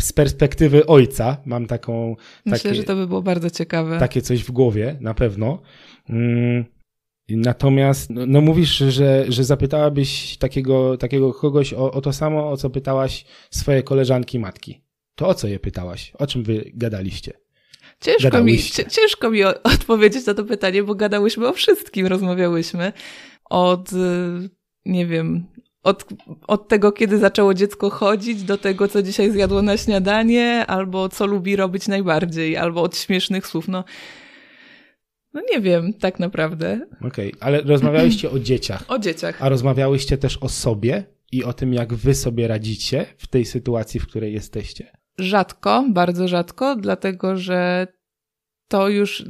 z perspektywy ojca. Mam taką. Myślę, takie, że to by było bardzo ciekawe. Takie coś w głowie na pewno. Mm. Natomiast no, no, mówisz, że, że zapytałabyś takiego, takiego kogoś o, o to samo, o co pytałaś swoje koleżanki matki. To o co je pytałaś? O czym wy gadaliście? Ciężko mi, ciężko mi *laughs* odpowiedzieć na to pytanie, bo gadałyśmy o wszystkim, rozmawiałyśmy. Od, y, nie wiem, od, od tego, kiedy zaczęło dziecko chodzić, do tego, co dzisiaj zjadło na śniadanie, albo co lubi robić najbardziej, albo od śmiesznych słów. No, no nie wiem, tak naprawdę. Okej, okay, ale rozmawiałyście o dzieciach. O dzieciach. A rozmawiałyście też o sobie i o tym, jak wy sobie radzicie w tej sytuacji, w której jesteście? Rzadko, bardzo rzadko, dlatego że to już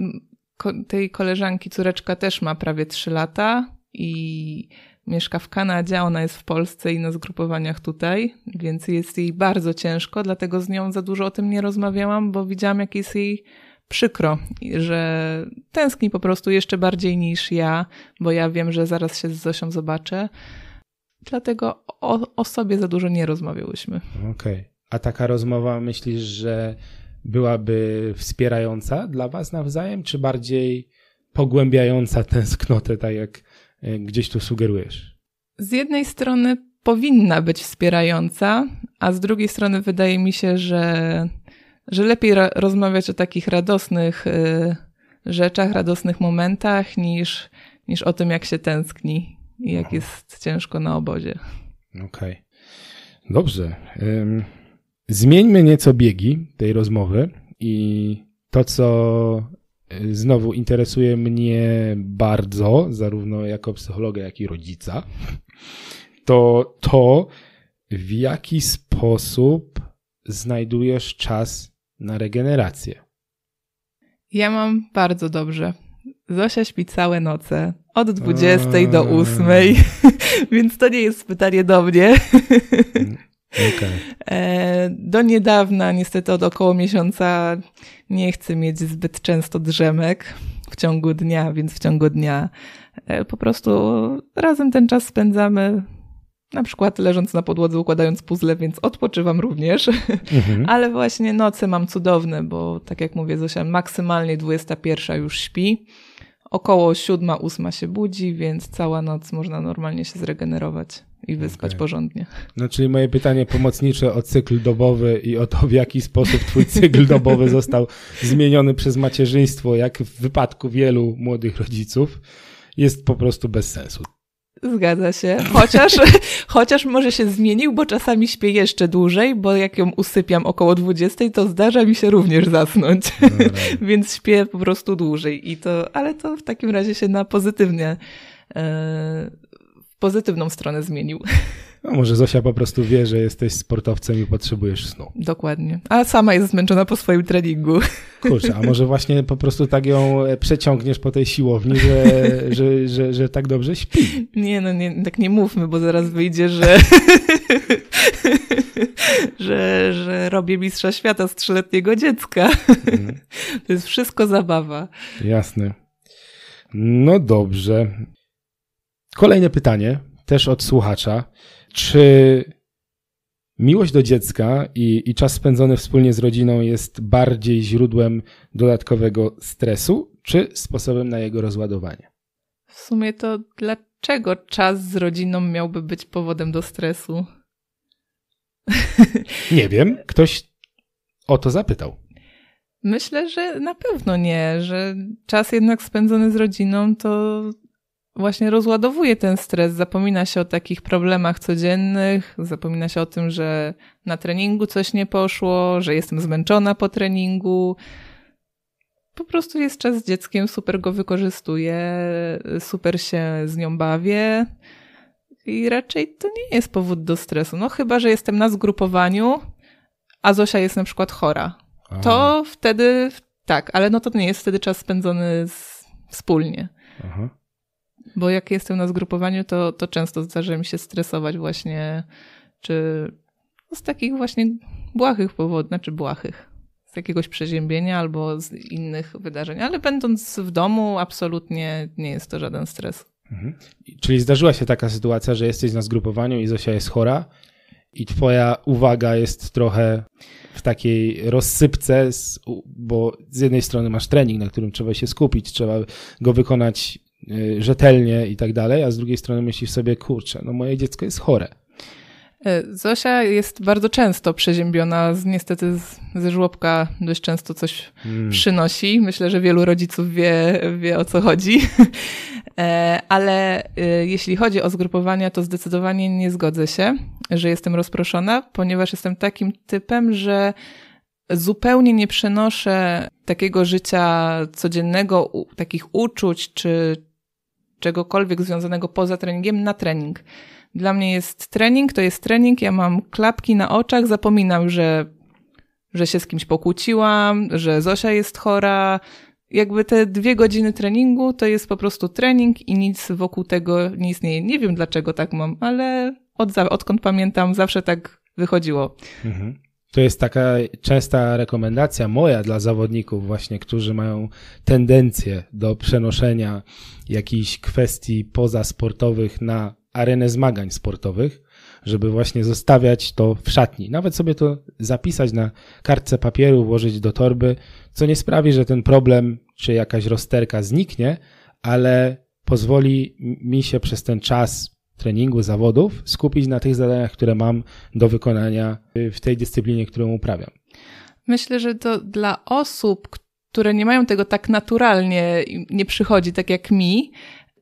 tej koleżanki córeczka też ma prawie 3 lata i mieszka w Kanadzie, ona jest w Polsce i na zgrupowaniach tutaj, więc jest jej bardzo ciężko, dlatego z nią za dużo o tym nie rozmawiałam, bo widziałam, jak jest jej przykro, że tęskni po prostu jeszcze bardziej niż ja, bo ja wiem, że zaraz się z Zosią zobaczę. Dlatego o, o sobie za dużo nie rozmawiałyśmy. Okej. Okay. A taka rozmowa myślisz, że byłaby wspierająca dla was nawzajem, czy bardziej pogłębiająca tęsknotę, tak jak e, gdzieś tu sugerujesz? Z jednej strony powinna być wspierająca, a z drugiej strony wydaje mi się, że że lepiej rozmawiać o takich radosnych y, rzeczach, radosnych momentach, niż, niż o tym, jak się tęskni i jak Aha. Mhm. jest ciężko na obozie. Okej. Okay. Dobrze. Ym... Zmieńmy nieco biegi tej rozmowy i to, co y, znowu interesuje mnie bardzo, zarówno jako psychologa, jak i rodzica, to to, w jaki sposób znajdujesz czas na regenerację. Ja mam bardzo dobrze. Zosia śpi całe noce, od 20 do 8, *laughs* więc to nie jest pytanie do mnie. Mm, okay. E, do niedawna, niestety od około miesiąca, nie chcę mieć zbyt często drzemek w ciągu dnia, więc w ciągu dnia e, po prostu razem ten czas spędzamy na przykład leżąc na podłodze, układając puzzle, więc odpoczywam również. Mhm. *laughs* Ale właśnie noce mam cudowne, bo tak jak mówię, Zosia maksymalnie 21 już śpi. Około 7-8 się budzi, więc cała noc można normalnie się zregenerować i wyspać okay. porządnie. No czyli moje pytanie pomocnicze o cykl dobowy i o to, w jaki sposób twój cykl dobowy został zmieniony przez macierzyństwo, jak w wypadku wielu młodych rodziców, jest po prostu bez sensu. Zgadza się. *laughs* Chociaż, chociaż może się zmienił, bo czasami śpię jeszcze dłużej, bo jak ją usypiam około 20, to zdarza mi się również zasnąć. No *laughs* Więc śpię po prostu dłużej i to, ale to w takim razie się na pozytywnie, e, w pozytywną stronę zmienił. *laughs* No może Zosia po prostu wie, że jesteś sportowcem i potrzebujesz snu. Dokładnie. A sama jest zmęczona po swoim treningu. Kurczę, a może właśnie po prostu tak ją e, przeciągniesz po tej siłowni, że, *laughs* że, że, że tak dobrze śpi. Nie, no nie, tak nie mówmy, bo zaraz wyjdzie, że, *laughs* że, że robię mistrza świata z trzyletniego dziecka. Mhm. To jest wszystko zabawa. Jasne. No dobrze. Kolejne pytanie, też od słuchacza. Czy miłość do dziecka i, i czas spędzony wspólnie z rodziną jest bardziej źródłem dodatkowego stresu, czy sposobem na jego rozładowanie? W sumie to dlaczego czas z rodziną miałby być powodem do stresu? *laughs* Nie wiem. Ktoś o to zapytał. Myślę, że na pewno nie, że czas jednak spędzony z rodziną to właśnie rozładowuje ten stres, zapomina się o takich problemach codziennych, zapomina się o tym, że na treningu coś nie poszło, że jestem zmęczona po treningu. Po prostu jest czas z dzieckiem, super go wykorzystuję, super się z nią bawię. I raczej to nie jest powód do stresu. No chyba, że jestem na zgrupowaniu, a Zosia jest na przykład chora. Aha. To wtedy tak, ale no to nie jest wtedy czas spędzony z, wspólnie. Aha. Bo jak jestem na zgrupowaniu, to, to często zdarza mi się stresować właśnie, czy no z takich właśnie błahych powodów, znaczy błahych, z jakiegoś przeziębienia albo z innych wydarzeń. Ale będąc w domu, absolutnie nie jest to żaden stres. Mhm. Czyli zdarzyła się taka sytuacja, że jesteś na zgrupowaniu i Zosia jest chora i twoja uwaga jest trochę w takiej rozsypce, bo z jednej strony masz trening, na którym trzeba się skupić, trzeba go wykonać Y, rzetelnie i tak dalej, a z drugiej strony myślisz sobie, kurczę, no moje dziecko jest chore. E, Zosia jest bardzo często przeziębiona, z, niestety ze żłobka dość często coś hmm. przynosi. Myślę, że wielu rodziców wie, wie o co chodzi. *laughs* E, ale y, jeśli chodzi o zgrupowania, to zdecydowanie nie zgodzę się, że jestem rozproszona, ponieważ jestem takim typem, że zupełnie nie przenoszę takiego życia codziennego, takich uczuć czy, czegokolwiek związanego poza treningiem na trening. Dla mnie jest trening, to jest trening, ja mam klapki na oczach, zapominam, że, że się z kimś pokłóciłam, że Zosia jest chora. Jakby te dwie godziny treningu to jest po prostu trening i nic wokół tego nie istnieje. Nie wiem dlaczego tak mam, ale od, odkąd pamiętam zawsze tak wychodziło. Mhm. To jest taka częsta rekomendacja moja dla zawodników, właśnie, którzy mają tendencję do przenoszenia jakichś kwestii pozasportowych na arenę zmagań sportowych, żeby właśnie zostawiać to w szatni. Nawet sobie to zapisać na kartce papieru, włożyć do torby, co nie sprawi, że ten problem czy jakaś rozterka zniknie, ale pozwoli mi się przez ten czas treningu, zawodów skupić na tych zadaniach, które mam do wykonania w tej dyscyplinie, którą uprawiam. Myślę, że to dla osób, które nie mają tego tak naturalnie, nie przychodzi tak jak mi,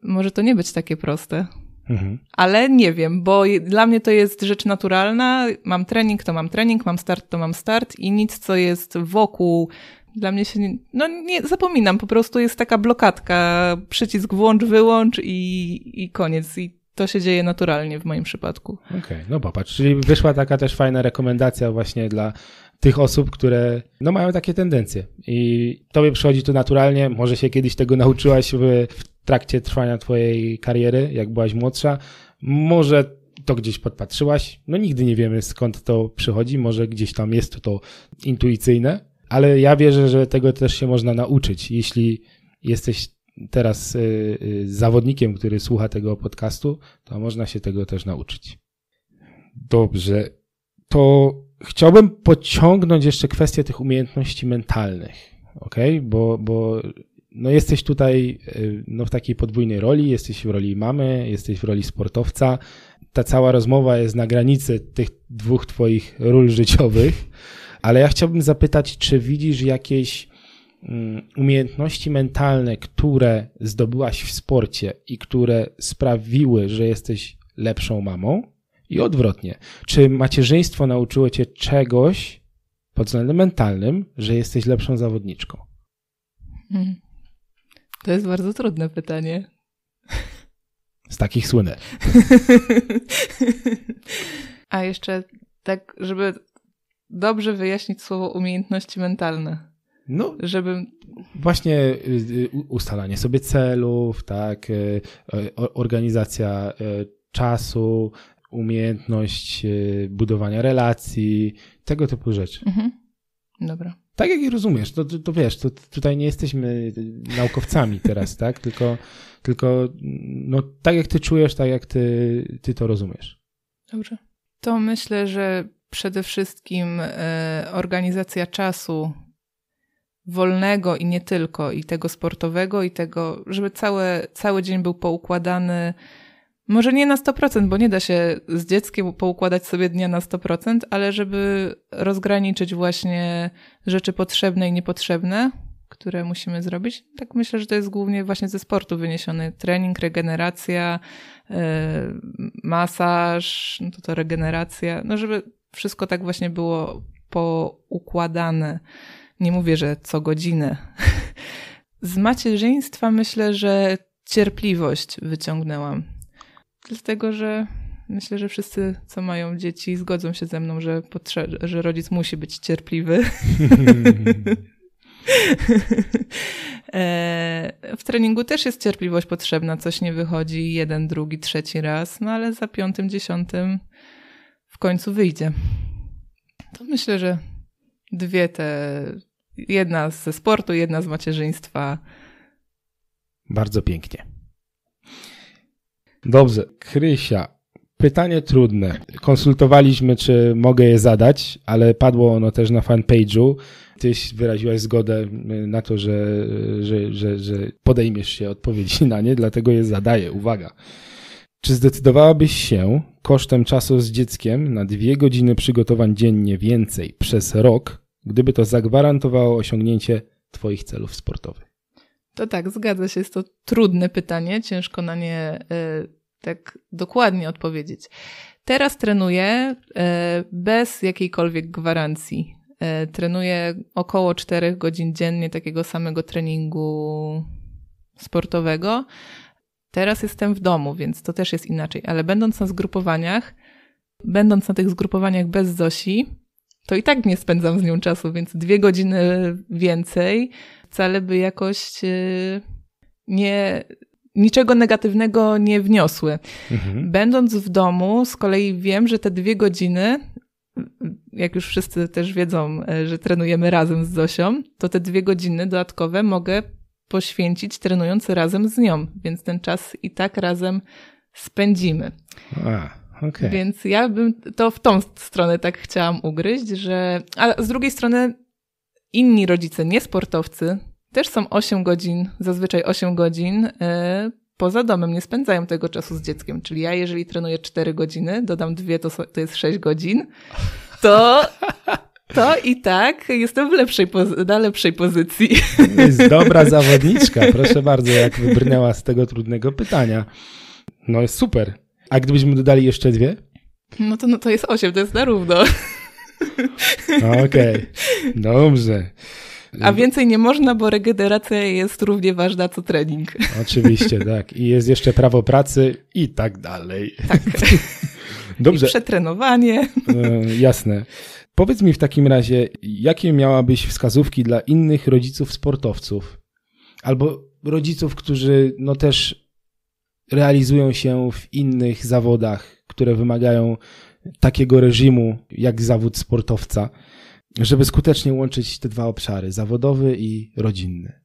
może to nie być takie proste. Mhm. Ale nie wiem, bo dla mnie to jest rzecz naturalna. Mam trening, to mam trening, mam start, to mam start i nic, co jest wokół dla mnie się nie, no nie zapominam, po prostu jest taka blokadka, przycisk włącz, wyłącz i, i koniec. I to się dzieje naturalnie w moim przypadku. Okej, okay, no popatrz, czyli wyszła taka też fajna rekomendacja właśnie dla tych osób, które no, mają takie tendencje i tobie przychodzi to naturalnie, może się kiedyś tego nauczyłaś w, w trakcie trwania twojej kariery, jak byłaś młodsza, może to gdzieś podpatrzyłaś, no nigdy nie wiemy skąd to przychodzi, może gdzieś tam jest to intuicyjne, ale ja wierzę, że tego też się można nauczyć, jeśli jesteś teraz y, y, zawodnikiem, który słucha tego podcastu, to można się tego też nauczyć. Dobrze. To chciałbym pociągnąć jeszcze kwestię tych umiejętności mentalnych, ok? Bo, bo no jesteś tutaj y, no, w takiej podwójnej roli, jesteś w roli mamy, jesteś w roli sportowca. Ta cała rozmowa jest na granicy tych dwóch twoich ról życiowych, ale ja chciałbym zapytać, czy widzisz jakieś Mm, umiejętności mentalne, które zdobyłaś w sporcie i które sprawiły, że jesteś lepszą mamą, i odwrotnie. Czy macierzyństwo nauczyło cię czegoś pod względem mentalnym, że jesteś lepszą zawodniczką? Hmm. To jest bardzo trudne pytanie. Z takich słynę. *laughs* A jeszcze tak, żeby dobrze wyjaśnić słowo umiejętności mentalne. No, żeby. Właśnie y, y, ustalanie sobie celów, tak, y, organizacja czasu, umiejętność budowania relacji, tego typu rzeczy. Mhm. Dobra. Tak jak i rozumiesz, to, to, to wiesz, to, tutaj nie jesteśmy naukowcami teraz, tak? *laughs* Tylko, tylko no, tak jak ty czujesz, tak jak ty, ty to rozumiesz. Dobrze. To myślę, że przede wszystkim e, organizacja czasu wolnego i nie tylko, i tego sportowego, i tego, żeby całe, cały dzień był poukładany. Może nie na 100%, bo nie da się z dzieckiem poukładać sobie dnia na 100%, ale żeby rozgraniczyć właśnie rzeczy potrzebne i niepotrzebne, które musimy zrobić. Tak myślę, że to jest głównie właśnie ze sportu wyniesiony. Trening, regeneracja, yy, masaż, no to to regeneracja. No żeby wszystko tak właśnie było poukładane nie mówię, że co godzinę. *laughs* Z macierzyństwa myślę, że cierpliwość wyciągnęłam. Dlatego, że myślę, że wszyscy, co mają dzieci, zgodzą się ze mną, że, potrze- że rodzic musi być cierpliwy. *laughs* E, w treningu też jest cierpliwość potrzebna, coś nie wychodzi jeden, drugi, trzeci raz, no ale za piątym, dziesiątym w końcu wyjdzie. To myślę, że dwie te Jedna ze sportu, jedna z macierzyństwa. Bardzo pięknie. Dobrze, Krysia. Pytanie trudne. Konsultowaliśmy, czy mogę je zadać, ale padło ono też na fanpage'u. Tyś wyraziłaś zgodę y, na to, że, y, że, że, że podejmiesz się odpowiedzi na nie, dlatego je zadaję. Uwaga. Czy zdecydowałabyś się kosztem czasu z dzieckiem na dwie godziny przygotowań dziennie więcej przez rok gdyby to zagwarantowało osiągnięcie Twoich celów sportowych? To tak, zgadza się, jest to trudne pytanie, ciężko na nie e, tak dokładnie odpowiedzieć. Teraz trenuję e, bez jakiejkolwiek gwarancji. E, trenuję około 4 godzin dziennie takiego samego treningu sportowego. Teraz jestem w domu, więc to też jest inaczej, ale będąc na zgrupowaniach, będąc na tych zgrupowaniach bez Zosi, to i tak nie spędzam z nią czasu, więc dwie godziny więcej wcale by jakoś y, nie, niczego negatywnego nie wniosły. Mhm. Będąc w domu, z kolei wiem, że te dwie godziny, jak już wszyscy też wiedzą, y, że trenujemy razem z Zosią, to te dwie godziny dodatkowe mogę poświęcić trenując razem z nią, więc ten czas i tak razem spędzimy. A. Okay. Więc ja bym to w tą stronę tak chciałam ugryźć, że. A z drugiej strony inni rodzice, niesportowcy, też są 8 godzin, zazwyczaj 8 godzin yy, poza domem, nie spędzają tego czasu z dzieckiem. Czyli ja, jeżeli trenuję 4 godziny, dodam 2, to, so, to jest 6 godzin, to. To i tak jestem w lepszej na lepszej pozycji. Jest dobra zawodniczka, *laughs* proszę bardzo, jak wybrnęła z tego trudnego pytania. No jest super. A gdybyśmy dodali jeszcze dwie? No to, no to jest osiem, to jest na równo. No, okej, okay. dobrze. A więcej nie można, bo regeneracja jest równie ważna co trening. Oczywiście, *laughs* tak. I jest jeszcze prawo pracy i tak dalej. Tak. *laughs* Dobrze. I przetrenowanie. E, jasne. Powiedz mi w takim razie, jakie miałabyś wskazówki dla innych rodziców sportowców? Albo rodziców, którzy no też realizują się w innych zawodach, które wymagają takiego reżimu jak zawód sportowca, żeby skutecznie łączyć te dwa obszary, zawodowy i rodzinny?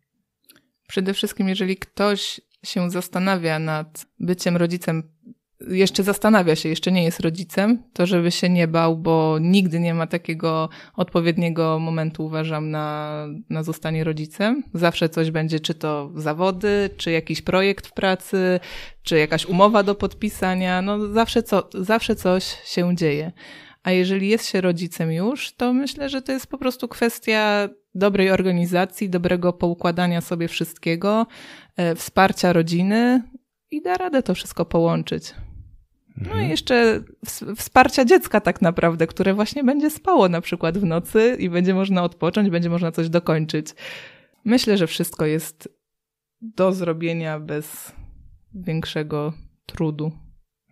Przede wszystkim, jeżeli ktoś się zastanawia nad byciem rodzicem jeszcze zastanawia się, jeszcze nie jest rodzicem, to żeby się nie bał, bo nigdy nie ma takiego odpowiedniego momentu, uważam, na, na zostanie rodzicem. Zawsze coś będzie, czy to zawody, czy jakiś projekt w pracy, czy jakaś umowa do podpisania, no zawsze, co, zawsze coś się dzieje. A jeżeli jest się rodzicem już, to myślę, że to jest po prostu kwestia dobrej organizacji, dobrego poukładania sobie wszystkiego, e, wsparcia rodziny i da radę to wszystko połączyć. No mhm. i jeszcze wsparcia dziecka tak naprawdę, które właśnie będzie spało na przykład w nocy i będzie można odpocząć, będzie można coś dokończyć. Myślę, że wszystko jest do zrobienia bez większego trudu.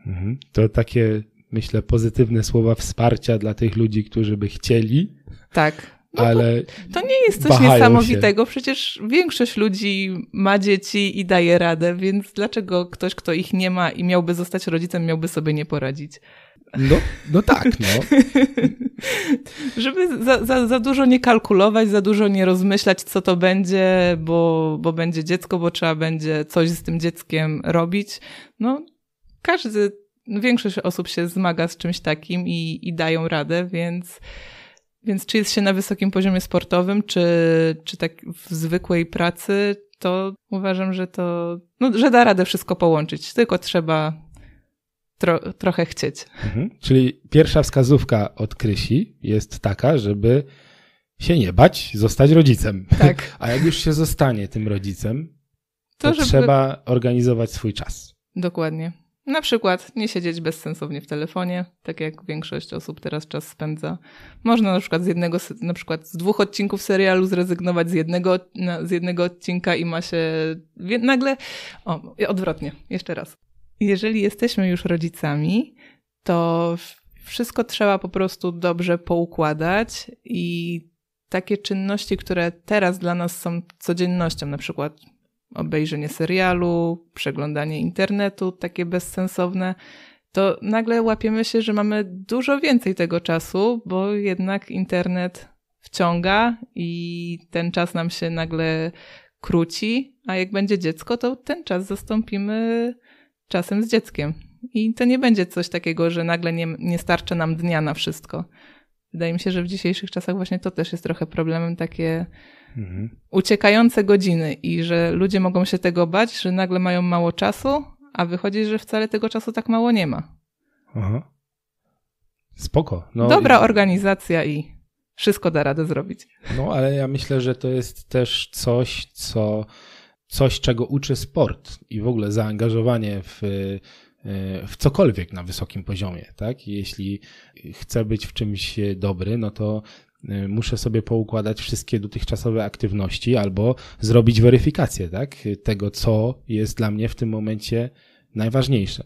Mhm. To takie, myślę, pozytywne słowa wsparcia dla tych ludzi, którzy by chcieli. Tak. No ale to, to, nie jest coś niesamowitego. Się. Przecież większość ludzi ma dzieci i daje radę, więc dlaczego ktoś, kto ich nie ma i miałby zostać rodzicem, miałby sobie nie poradzić? No, no tak, no. *laughs* Żeby za, za, za dużo nie kalkulować, za dużo nie rozmyślać, co to będzie, bo, bo będzie dziecko, bo trzeba będzie coś z tym dzieckiem robić. No, każdy, większość osób się zmaga z czymś takim i, i dają radę, więc więc czy jest się na wysokim poziomie sportowym, czy, czy tak w zwykłej pracy, to uważam, że to, no, że da radę wszystko połączyć, tylko trzeba tro, trochę chcieć. Mhm. Czyli pierwsza wskazówka od Krysi jest taka, żeby się nie bać, zostać rodzicem. Tak. *laughs* A jak już się zostanie tym rodzicem, to, to żeby... trzeba organizować swój czas. Dokładnie. Na przykład nie siedzieć bezsensownie w telefonie, tak jak większość osób teraz czas spędza. Można na przykład z jednego, na przykład z dwóch odcinków serialu zrezygnować z jednego, z jednego odcinka i ma się nagle, o, odwrotnie, jeszcze raz. Jeżeli jesteśmy już rodzicami, to wszystko trzeba po prostu dobrze poukładać i takie czynności, które teraz dla nas są codziennością, na przykład obejrzenie serialu, przeglądanie internetu, takie bezsensowne, to nagle łapiemy się, że mamy dużo więcej tego czasu, bo jednak internet wciąga i ten czas nam się nagle króci, a jak będzie dziecko, to ten czas zastąpimy czasem z dzieckiem. I to nie będzie coś takiego, że nagle nie, nie starcza nam dnia na wszystko. Wydaje mi się, że w dzisiejszych czasach właśnie to też jest trochę problemem takie Mhm. uciekające godziny i że ludzie mogą się tego bać, że nagle mają mało czasu, a wychodzi, że wcale tego czasu tak mało nie ma. Aha. Spoko. No Dobra i... organizacja i wszystko da radę zrobić. No, ale ja myślę, że to jest też coś, co, coś czego uczy sport i w ogóle zaangażowanie w, y, w cokolwiek na wysokim poziomie, tak? Jeśli chce być w czymś dobry, no to Y, muszę sobie poukładać wszystkie dotychczasowe aktywności albo zrobić weryfikację tak, tego, co jest dla mnie w tym momencie najważniejsze.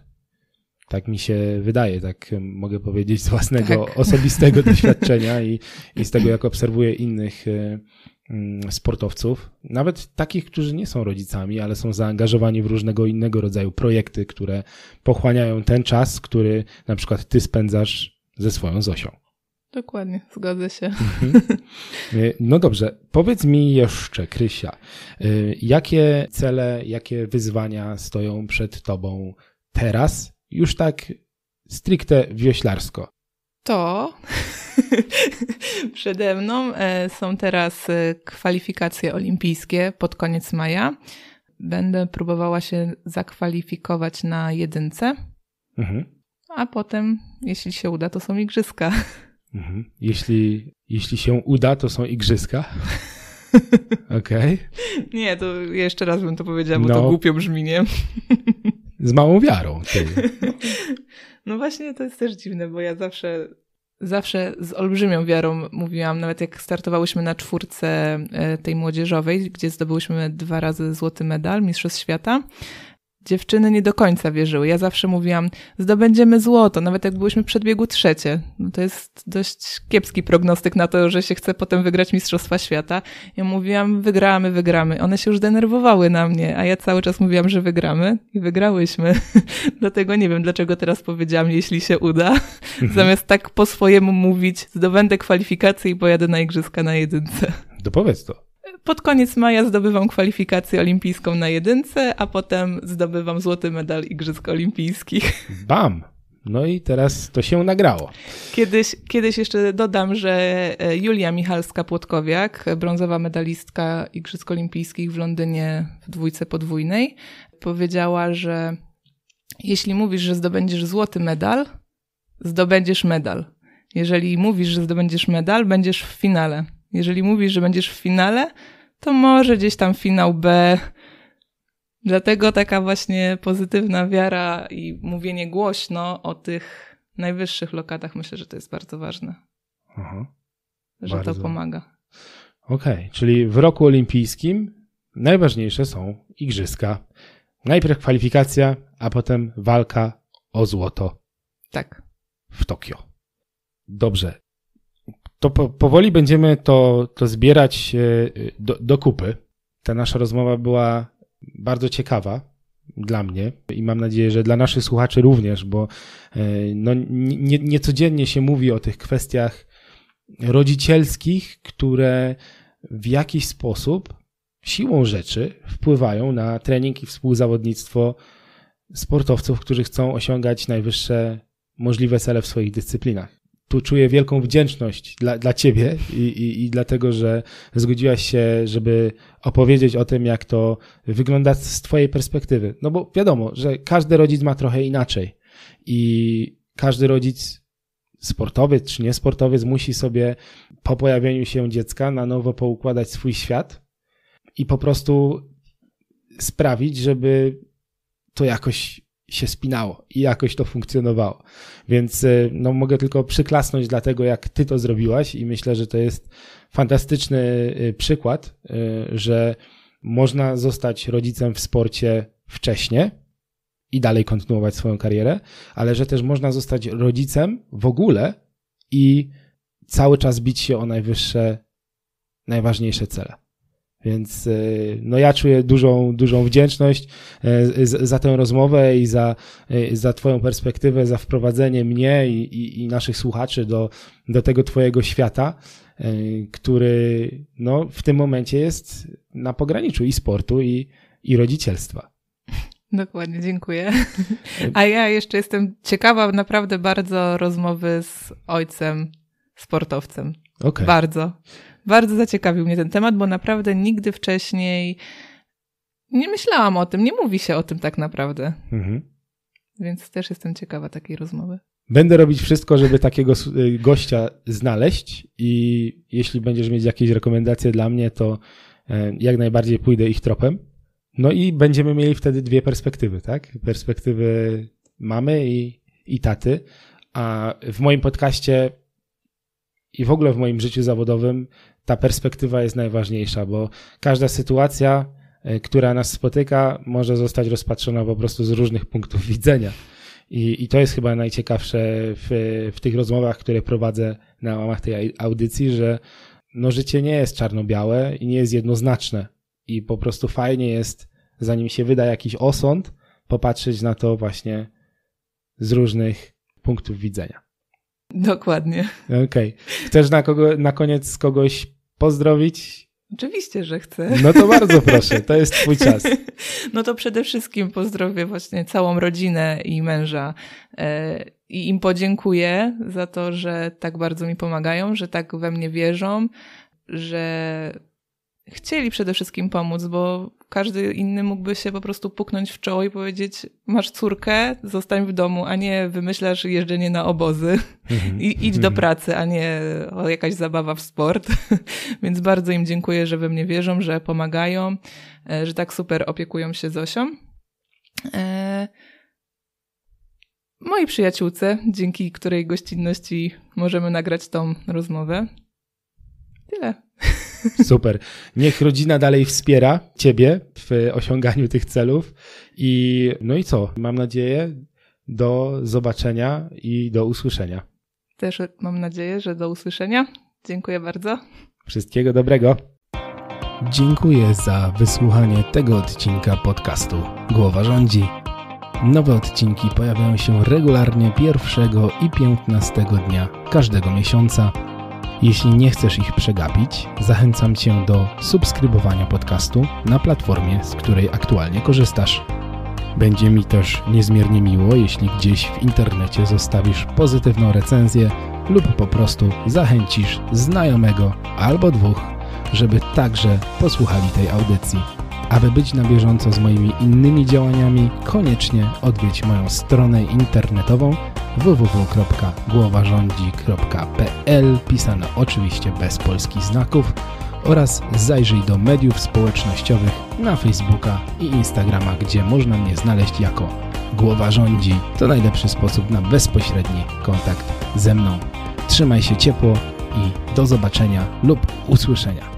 Tak mi się wydaje, tak mogę powiedzieć z własnego tak. *laughs* osobistego doświadczenia i, i z tego, jak obserwuję innych y, mm, sportowców, nawet takich, którzy nie są rodzicami, ale są zaangażowani w różnego innego rodzaju projekty, które pochłaniają ten czas, który na przykład ty spędzasz ze swoją Zosią. Dokładnie, zgodzę się. Mhm. Y, no dobrze, powiedz mi jeszcze, Krysia, y, jakie cele, jakie wyzwania stoją przed Tobą teraz, już tak stricte wioślarsko? To *laughs* przede mną e, są teraz e, kwalifikacje olimpijskie pod koniec maja. Będę próbowała się zakwalifikować na jedynce, mhm. a potem, jeśli się uda, to są igrzyska. *laughs* Mhm. Jeśli, jeśli się uda, to są igrzyska. *laughs* Okej. Okay. Nie, to jeszcze raz bym to powiedziała, bo no. to głupio brzmi, nie? Z małą wiarą. No właśnie, to jest też dziwne, bo ja zawsze zawsze z olbrzymią wiarą mówiłam, nawet jak startowałyśmy na czwórce e, tej młodzieżowej, gdzie zdobyłyśmy dwa razy złoty medal Mistrzostw Świata, dziewczyny nie do końca wierzyły. Ja zawsze mówiłam, zdobędziemy złoto, nawet jak byłyśmy przed biegu trzecie. No to jest dość kiepski prognostyk na to, że się chce potem wygrać Mistrzostwa Świata. Ja mówiłam, wygramy, wygramy. One się już denerwowały na mnie, a ja cały czas mówiłam, że wygramy i wygrałyśmy. *laughs* Dlatego nie wiem, dlaczego teraz powiedziałam, jeśli się uda. Mhm. Zamiast tak po swojemu mówić, zdobędę kwalifikacje i pojadę na igrzyska na jedynce. Dopowiedz to. Pod koniec maja zdobywam kwalifikację olimpijską na jedynce, a potem zdobywam złoty medal Igrzysk Olimpijskich. Bam! No i teraz to się nagrało. Kiedyś, kiedyś jeszcze dodam, że e, Julia Michalska-Płotkowiak, brązowa medalistka Igrzysk Olimpijskich w Londynie w dwójce podwójnej, powiedziała, że jeśli mówisz, że zdobędziesz złoty medal, zdobędziesz medal. Jeżeli mówisz, że zdobędziesz medal, będziesz w finale. Jeżeli mówisz, że będziesz w finale, to może gdzieś tam finał B. Dlatego taka właśnie pozytywna wiara i mówienie głośno o tych najwyższych lokatach myślę, że to jest bardzo ważne. Aha, mhm. że bardzo. to pomaga. Okej, okay, czyli w roku olimpijskim najważniejsze są igrzyska. Najpierw kwalifikacja, a potem walka o złoto. Tak. W Tokio. Dobrze to po, powoli będziemy to, to zbierać e, do, do kupy. Ta nasza rozmowa była bardzo ciekawa dla mnie i mam nadzieję, że dla naszych słuchaczy również, bo e, no, nie, niecodziennie się mówi o tych kwestiach rodzicielskich, które w jakiś sposób siłą rzeczy wpływają na trening i współzawodnictwo sportowców, którzy chcą osiągać najwyższe możliwe cele w swoich dyscyplinach tu czuję wielką wdzięczność dla, dla ciebie i, i, i dlatego, że zgodziłaś się, żeby opowiedzieć o tym, jak to wygląda z twojej perspektywy. No bo wiadomo, że każdy rodzic ma trochę inaczej i każdy rodzic sportowiec czy niesportowiec musi sobie po pojawieniu się dziecka na nowo poukładać swój świat i po prostu sprawić, żeby to jakoś się spinało i jakoś to funkcjonowało. Więc y, no, mogę tylko przyklasnąć dlatego jak ty to zrobiłaś i myślę, że to jest fantastyczny y, przykład, y, że można zostać rodzicem w sporcie wcześniej i dalej kontynuować swoją karierę, ale że też można zostać rodzicem w ogóle i cały czas bić się o najwyższe, najważniejsze cele. Więc e, no ja czuję dużą, dużą wdzięczność e, za tę rozmowę i za, e, za Twoją perspektywę, za wprowadzenie mnie i, i, i naszych słuchaczy do, do tego Twojego świata, który no, w tym momencie jest na pograniczu i sportu, i, i rodzicielstwa. Dokładnie, dziękuję. A ja jeszcze jestem ciekawa naprawdę bardzo rozmowy z ojcem sportowcem. Okay. Bardzo. Bardzo zaciekawił mnie ten temat, bo naprawdę nigdy wcześniej nie myślałam o tym, nie mówi się o tym tak naprawdę. Mhm. Więc też jestem ciekawa takiej rozmowy. Będę robić wszystko, żeby takiego y, gościa znaleźć i jeśli będziesz mieć jakieś rekomendacje dla mnie, to y, jak najbardziej pójdę ich tropem. No i będziemy mieli wtedy dwie perspektywy, tak? Perspektywy mamy i, i taty, a w moim podcaście i w ogóle w moim życiu zawodowym ta perspektywa jest najważniejsza, bo każda sytuacja, e, która nas spotyka, może zostać rozpatrzona po prostu z różnych punktów widzenia. I, i to jest chyba najciekawsze w, w tych rozmowach, które prowadzę na łamach tej audycji, że no, życie nie jest czarno-białe i nie jest jednoznaczne. I po prostu fajnie jest, zanim się wyda jakiś osąd, popatrzeć na to właśnie z różnych punktów widzenia. Dokładnie. Okej. Okay. Chcesz na, kogo, na koniec kogoś pozdrowić? Oczywiście, że chcę. No to bardzo *laughs* proszę, to jest Twój czas. *laughs* No to przede wszystkim pozdrowię właśnie całą rodzinę i męża. E, I im podziękuję za to, że tak bardzo mi pomagają, że tak we mnie wierzą, że chcieli przede wszystkim pomóc, bo każdy inny mógłby się po prostu puknąć w czoło i powiedzieć: Masz córkę, zostań w domu, a nie wymyślasz jeżdżenie na obozy mhm. *laughs* i idź do mhm. pracy, a nie o, jakaś zabawa w sport. *laughs* Więc bardzo im dziękuję, że we mnie wierzą, że pomagają, e, że tak super opiekują się Zosią. E, Mojej przyjaciółce, dzięki której gościnności możemy nagrać tą rozmowę. Tyle. *laughs* Super. Niech rodzina dalej wspiera ciebie w osiąganiu tych celów. I no i co? Mam nadzieję do zobaczenia i do usłyszenia. Też mam nadzieję, że do usłyszenia. Dziękuję bardzo. Wszystkiego dobrego. Dziękuję za wysłuchanie tego odcinka podcastu Głowa Rządzi. Nowe odcinki pojawiają się regularnie pierwszego i 15 dnia każdego miesiąca jeśli nie chcesz ich przegapić, zachęcam Cię do subskrybowania podcastu na platformie, z której aktualnie korzystasz. Będzie mi też niezmiernie miło, jeśli gdzieś w internecie zostawisz pozytywną recenzję lub po prostu zachęcisz znajomego albo dwóch, żeby także posłuchali tej audycji. Aby być na bieżąco z moimi innymi działaniami, koniecznie odwiedź moją stronę internetową www.głowarządzi.pl pisane oczywiście bez polskich znaków oraz zajrzyj do mediów społecznościowych na Facebooka i Instagrama, gdzie można mnie znaleźć jako Głowa Rządzi. To najlepszy sposób na bezpośredni kontakt ze mną. Trzymaj się ciepło i do zobaczenia lub usłyszenia.